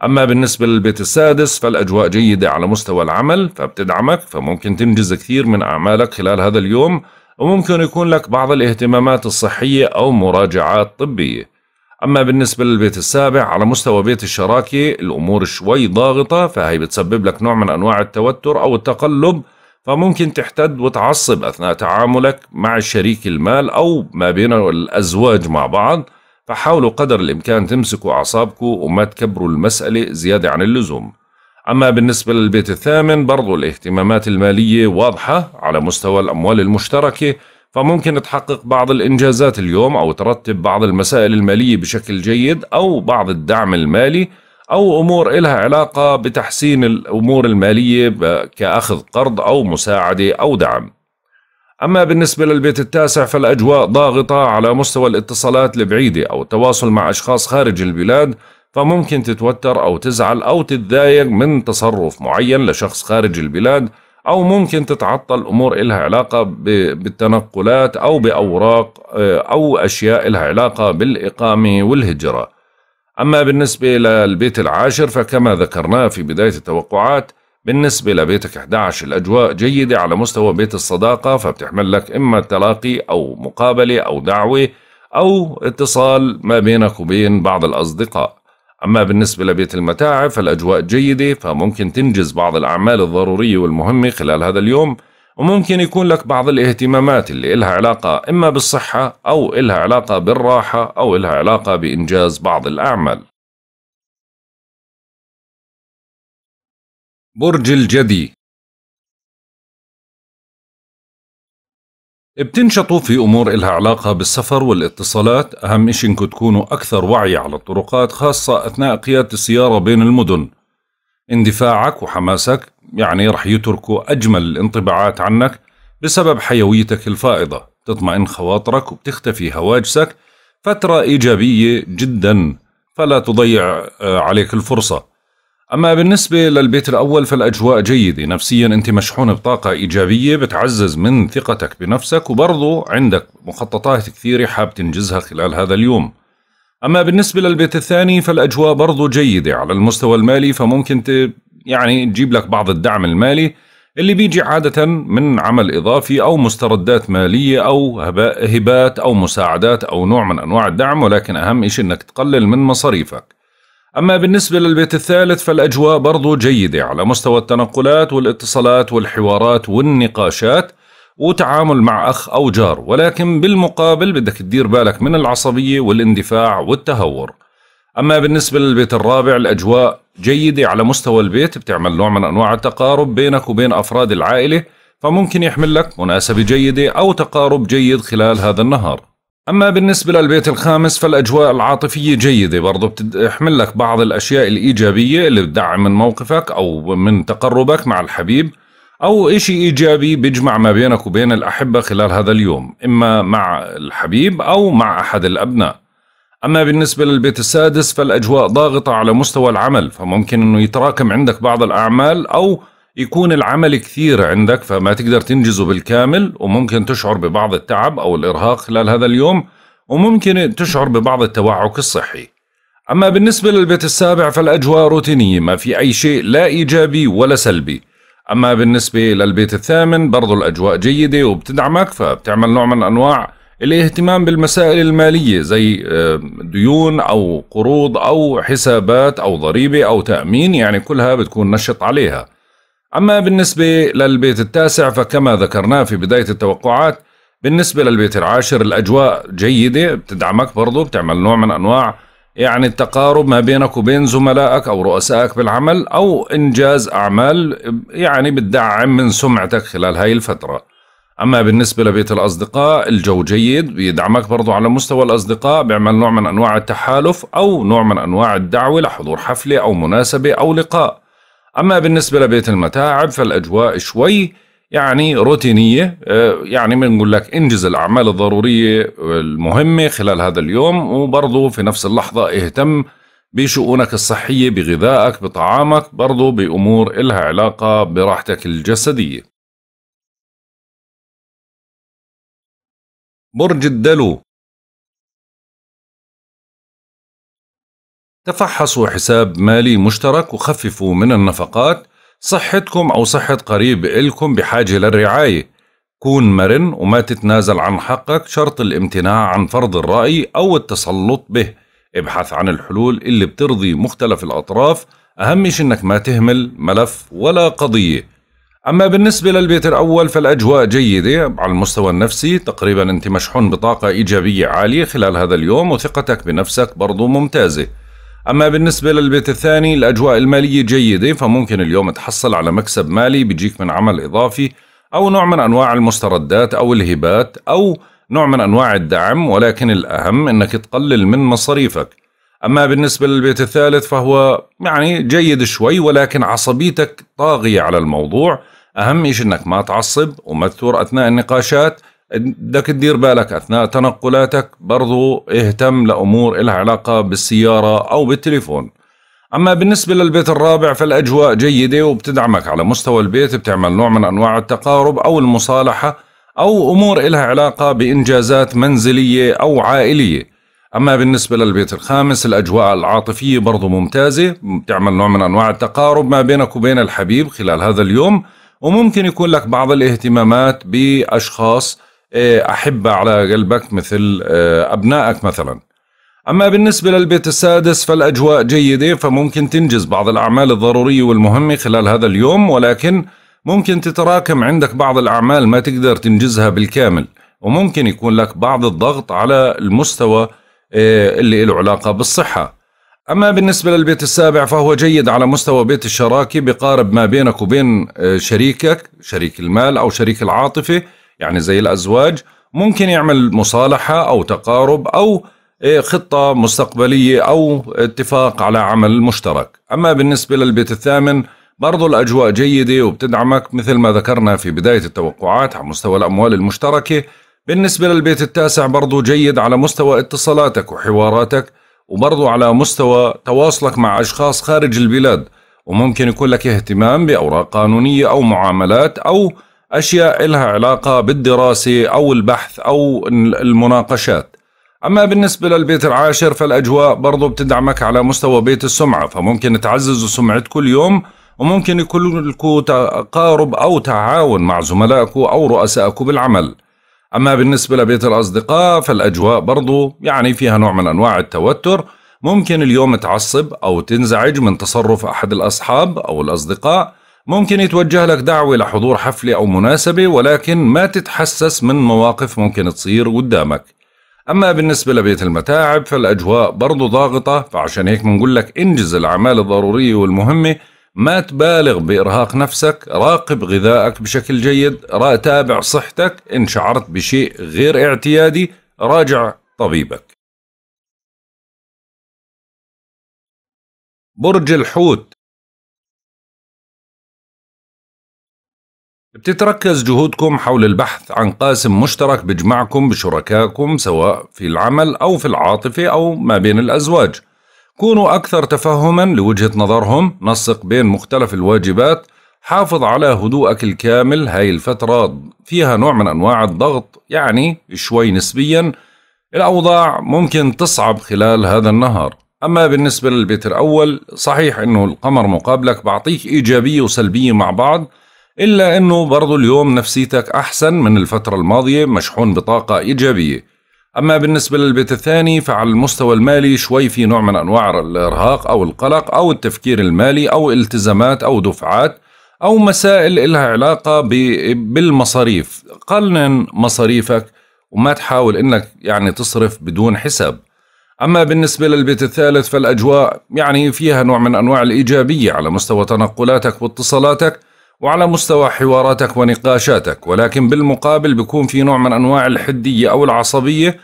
أما بالنسبة للبيت السادس فالأجواء جيدة على مستوى العمل فبتدعمك فممكن تنجز كثير من أعمالك خلال هذا اليوم وممكن يكون لك بعض الاهتمامات الصحية أو مراجعات طبية أما بالنسبة للبيت السابع على مستوى بيت الشراكة الأمور شوي ضاغطة فهي بتسبب لك نوع من أنواع التوتر أو التقلب فممكن تحتد وتعصب أثناء تعاملك مع شريك المال أو ما بين الأزواج مع بعض فحاولوا قدر الإمكان تمسكوا أعصابكم وما تكبروا المسألة زيادة عن اللزوم أما بالنسبة للبيت الثامن برضو الاهتمامات المالية واضحة على مستوى الأموال المشتركة فممكن تحقق بعض الإنجازات اليوم أو ترتب بعض المسائل المالية بشكل جيد أو بعض الدعم المالي أو أمور إلها علاقة بتحسين الأمور المالية كأخذ قرض أو مساعدة أو دعم أما بالنسبة للبيت التاسع فالأجواء ضاغطة على مستوى الاتصالات البعيدة أو التواصل مع أشخاص خارج البلاد فممكن تتوتر أو تزعل أو تتضايق من تصرف معين لشخص خارج البلاد أو ممكن تتعطل أمور إلها علاقة بالتنقلات أو بأوراق آه، أو أشياء إلها علاقة بالإقامة والهجرة أما بالنسبة للبيت العاشر فكما ذكرناه في بداية التوقعات بالنسبة لبيتك 11 الأجواء جيدة على مستوى بيت الصداقة فبتحمل لك إما تلاقي أو مقابلة أو دعوة أو اتصال ما بينك وبين بعض الأصدقاء أما بالنسبة لبيت المتاعب فالأجواء جيدة فممكن تنجز بعض الأعمال الضرورية والمهمة خلال هذا اليوم وممكن يكون لك بعض الاهتمامات اللي إلها علاقة إما بالصحة أو إلها علاقة بالراحة أو إلها علاقة بإنجاز بعض الأعمال برج الجدي بتنشطوا في أمور إلها علاقة بالسفر والاتصالات أهم إشي إنكم تكونوا أكثر وعي على الطرقات خاصة أثناء قيادة السيارة بين المدن اندفاعك وحماسك يعني رح يتركوا أجمل الانطباعات عنك بسبب حيويتك الفائضة تطمئن خواطرك وبتختفي هواجسك فترة إيجابية جدا فلا تضيع آه، عليك الفرصة أما بالنسبة للبيت الأول فالأجواء جيدة نفسيا أنت مشحون بطاقة إيجابية بتعزز من ثقتك بنفسك وبرضو عندك مخططات كثيرة حاب تنجزها خلال هذا اليوم أما بالنسبة للبيت الثاني فالأجواء برضو جيدة على المستوى المالي فممكن يعني تجيب لك بعض الدعم المالي اللي بيجي عادة من عمل إضافي أو مستردات مالية أو هبات أو مساعدات أو نوع من أنواع الدعم ولكن أهم شيء أنك تقلل من مصاريفك أما بالنسبة للبيت الثالث فالأجواء برضو جيدة على مستوى التنقلات والاتصالات والحوارات والنقاشات وتعامل مع أخ أو جار ولكن بالمقابل بدك تدير بالك من العصبية والاندفاع والتهور أما بالنسبة للبيت الرابع الأجواء جيدة على مستوى البيت بتعمل نوع من أنواع التقارب بينك وبين أفراد العائلة فممكن يحمل لك مناسبة جيدة أو تقارب جيد خلال هذا النهار أما بالنسبة للبيت الخامس فالأجواء العاطفية جيدة برضو بتحمل لك بعض الأشياء الإيجابية اللي بتدعم من موقفك أو من تقربك مع الحبيب أو إشي إيجابي بيجمع ما بينك وبين الأحبة خلال هذا اليوم إما مع الحبيب أو مع أحد الأبناء أما بالنسبة للبيت السادس فالأجواء ضاغطة على مستوى العمل فممكن أنه يتراكم عندك بعض الأعمال أو يكون العمل كثير عندك فما تقدر تنجزه بالكامل وممكن تشعر ببعض التعب أو الإرهاق خلال هذا اليوم وممكن تشعر ببعض التوعك الصحي أما بالنسبة للبيت السابع فالأجواء روتينية ما في أي شيء لا إيجابي ولا سلبي أما بالنسبة للبيت الثامن برضو الأجواء جيدة وبتدعمك فبتعمل نوع من أنواع الاهتمام بالمسائل المالية زي آه، ديون أو قروض أو حسابات أو ضريبة أو تأمين يعني كلها بتكون نشط عليها أما بالنسبة للبيت التاسع فكما ذكرنا في بداية التوقعات بالنسبة للبيت العاشر الأجواء جيدة بتدعمك برضو بتعمل نوع من أنواع يعني التقارب ما بينك وبين زملائك أو رؤسائك بالعمل أو إنجاز أعمال يعني بتدعم من سمعتك خلال هاي الفترة أما بالنسبة لبيت الأصدقاء الجو جيد بيدعمك برضو على مستوى الأصدقاء بيعمل نوع من أنواع التحالف أو نوع من أنواع الدعوة لحضور حفلة أو مناسبة أو لقاء أما بالنسبة لبيت المتاعب فالأجواء شوي يعني روتينية آه، يعني بنقول لك انجز الأعمال الضرورية المهمة خلال هذا اليوم وبرضو في نفس اللحظة اهتم بشؤونك الصحية بغذائك بطعامك برضو بأمور إلها علاقة براحتك الجسدية برج الدلو تفحصوا حساب مالي مشترك وخففوا من النفقات صحتكم أو صحة قريب إلكم بحاجة للرعاية كون مرن وما تتنازل عن حقك شرط الامتناع عن فرض الرأي أو التسلط به ابحث عن الحلول اللي بترضي مختلف الأطراف أهم شي إنك ما تهمل ملف ولا قضية أما بالنسبة للبيت الأول فالأجواء جيدة على المستوى النفسي تقريبا أنت مشحون بطاقة إيجابية عالية خلال هذا اليوم وثقتك بنفسك برضو ممتازة أما بالنسبة للبيت الثاني الأجواء المالية جيدة فممكن اليوم تحصل على مكسب مالي بيجيك من عمل إضافي أو نوع من أنواع المستردات أو الهبات أو نوع من أنواع الدعم ولكن الأهم أنك تقلل من مصاريفك أما بالنسبة للبيت الثالث فهو يعني جيد شوي ولكن عصبيتك طاغية على الموضوع أهم شيء أنك ما تعصب وما تثور أثناء النقاشات بدك تدير بالك أثناء تنقلاتك برضو اهتم لأمور إلها علاقة بالسيارة أو بالتليفون أما بالنسبة للبيت الرابع فالأجواء جيدة وبتدعمك على مستوى البيت بتعمل نوع من أنواع التقارب أو المصالحة أو أمور إلها علاقة بإنجازات منزلية أو عائلية أما بالنسبة للبيت الخامس الأجواء العاطفية برضو ممتازة بتعمل نوع من أنواع التقارب ما بينك وبين الحبيب خلال هذا اليوم وممكن يكون لك بعض الاهتمامات بأشخاص آه، أحبة على قلبك مثل آه، أبنائك مثلا أما بالنسبة للبيت السادس فالأجواء جيدة فممكن تنجز بعض الأعمال الضرورية والمهمة خلال هذا اليوم ولكن ممكن تتراكم عندك بعض الأعمال ما تقدر تنجزها بالكامل وممكن يكون لك بعض الضغط على المستوى إيه، اللي له علاقة بالصحة أما بالنسبة للبيت السابع فهو جيد على مستوى بيت الشراكة بقارب ما بينك وبين آه، شريكك شريك المال أو شريك العاطفة يعني زي الأزواج ممكن يعمل مصالحة أو تقارب أو آه، خطة مستقبلية أو اتفاق على عمل مشترك أما بالنسبة للبيت الثامن برضو الأجواء جيدة وبتدعمك مثل ما ذكرنا في بداية التوقعات على مستوى الأموال المشتركة بالنسبة للبيت التاسع برضو جيد على مستوى اتصالاتك وحواراتك وبرضو على مستوى تواصلك مع أشخاص خارج البلاد وممكن يكون لك اهتمام بأوراق قانونية أو معاملات أو أشياء إلها علاقة بالدراسة أو البحث أو المناقشات أما بالنسبة للبيت العاشر فالأجواء برضو بتدعمك على مستوى بيت السمعة فممكن تعززوا كل اليوم وممكن يكون لكم تقارب أو تعاون مع زملائكم أو رؤسائكم بالعمل أما بالنسبة لبيت الأصدقاء فالأجواء برضو يعني فيها نوع من أنواع التوتر ممكن اليوم تعصب أو تنزعج من تصرف أحد الأصحاب أو الأصدقاء ممكن يتوجه لك دعوة لحضور حفلة أو مناسبة ولكن ما تتحسس من مواقف ممكن تصير قدامك أما بالنسبة لبيت المتاعب فالأجواء برضو ضاغطة فعشان هيك بنقول لك انجز الأعمال الضرورية والمهمة ما تبالغ بإرهاق نفسك راقب غذائك بشكل جيد تابع صحتك إن شعرت بشيء غير اعتيادي راجع طبيبك برج الحوت بتتركز جهودكم حول البحث عن قاسم مشترك بجمعكم بشركائكم سواء في العمل أو في العاطفة أو ما بين الأزواج كونوا أكثر تفهما لوجهة نظرهم نسق بين مختلف الواجبات حافظ على هدوءك الكامل هاي الفترة فيها نوع من أنواع الضغط يعني شوي نسبيا الأوضاع ممكن تصعب خلال هذا النهار أما بالنسبة للبيت الأول صحيح أنه القمر مقابلك بعطيك إيجابية وسلبية مع بعض إلا أنه برضو اليوم نفسيتك أحسن من الفترة الماضية مشحون بطاقة إيجابية أما بالنسبة للبيت الثاني فعلى المستوى المالي شوي في نوع من أنواع الإرهاق أو القلق أو التفكير المالي أو التزامات أو دفعات أو مسائل إلها علاقة بالمصاريف قلن مصاريفك وما تحاول إنك يعني تصرف بدون حساب أما بالنسبة للبيت الثالث فالأجواء يعني فيها نوع من أنواع الإيجابية على مستوى تنقلاتك واتصالاتك وعلى مستوى حواراتك ونقاشاتك ولكن بالمقابل بيكون في نوع من أنواع الحدية أو العصبية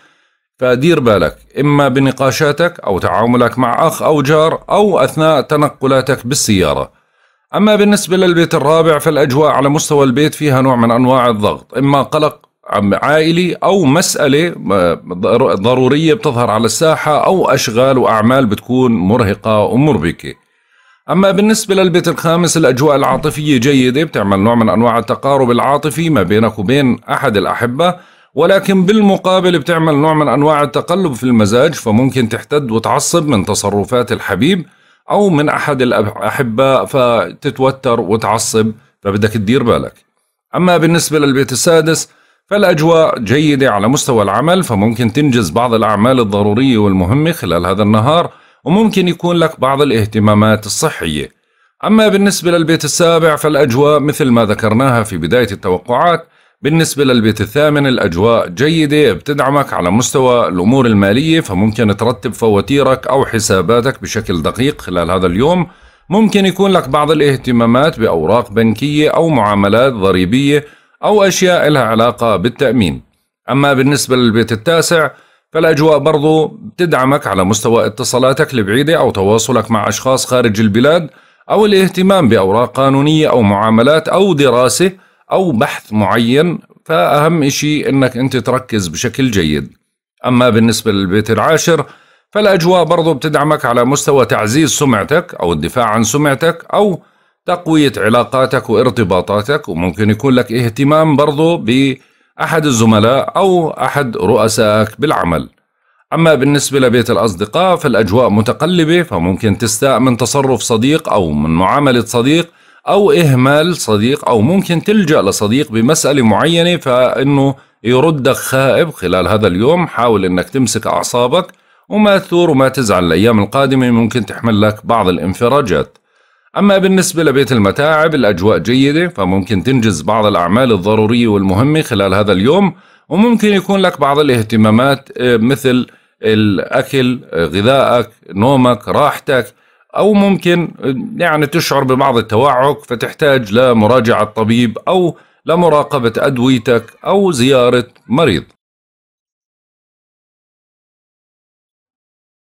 فدير بالك إما بنقاشاتك أو تعاملك مع أخ أو جار أو أثناء تنقلاتك بالسيارة أما بالنسبة للبيت الرابع فالأجواء على مستوى البيت فيها نوع من أنواع الضغط إما قلق عائلي أو مسألة ضرورية بتظهر على الساحة أو أشغال وأعمال بتكون مرهقة ومربكة أما بالنسبة للبيت الخامس الأجواء العاطفية جيدة بتعمل نوع من أنواع التقارب العاطفي ما بينك وبين أحد الأحبة ولكن بالمقابل بتعمل نوع من أنواع التقلب في المزاج فممكن تحتد وتعصب من تصرفات الحبيب أو من أحد الأحبة فتتوتر وتعصب فبدك تدير بالك أما بالنسبة للبيت السادس فالأجواء جيدة على مستوى العمل فممكن تنجز بعض الأعمال الضرورية والمهمة خلال هذا النهار وممكن يكون لك بعض الاهتمامات الصحية أما بالنسبة للبيت السابع فالأجواء مثل ما ذكرناها في بداية التوقعات بالنسبة للبيت الثامن الأجواء جيدة بتدعمك على مستوى الأمور المالية فممكن ترتب فواتيرك أو حساباتك بشكل دقيق خلال هذا اليوم ممكن يكون لك بعض الاهتمامات بأوراق بنكية أو معاملات ضريبية أو أشياء لها علاقة بالتأمين أما بالنسبة للبيت التاسع فالأجواء برضو بتدعمك على مستوى اتصالاتك البعيدة أو تواصلك مع أشخاص خارج البلاد أو الاهتمام بأوراق قانونية أو معاملات أو دراسة أو بحث معين فأهم إشي أنك أنت تركز بشكل جيد أما بالنسبة للبيت العاشر فالأجواء برضو بتدعمك على مستوى تعزيز سمعتك أو الدفاع عن سمعتك أو تقوية علاقاتك وارتباطاتك وممكن يكون لك اهتمام برضو ب أحد الزملاء أو أحد رؤسائك بالعمل أما بالنسبة لبيت الأصدقاء فالأجواء متقلبة فممكن تستاء من تصرف صديق أو من معاملة صديق أو إهمال صديق أو ممكن تلجأ لصديق بمسألة معينة فإنه يردك خائب خلال هذا اليوم حاول أنك تمسك أعصابك وما تثور وما تزعل الأيام القادمة ممكن تحمل لك بعض الانفراجات أما بالنسبة لبيت المتاعب الأجواء جيدة فممكن تنجز بعض الأعمال الضرورية والمهمة خلال هذا اليوم وممكن يكون لك بعض الاهتمامات آه، مثل الأكل آه، غذائك نومك راحتك أو ممكن آه، يعني تشعر ببعض التوعك فتحتاج لمراجعة طبيب أو لمراقبة أدويتك أو زيارة مريض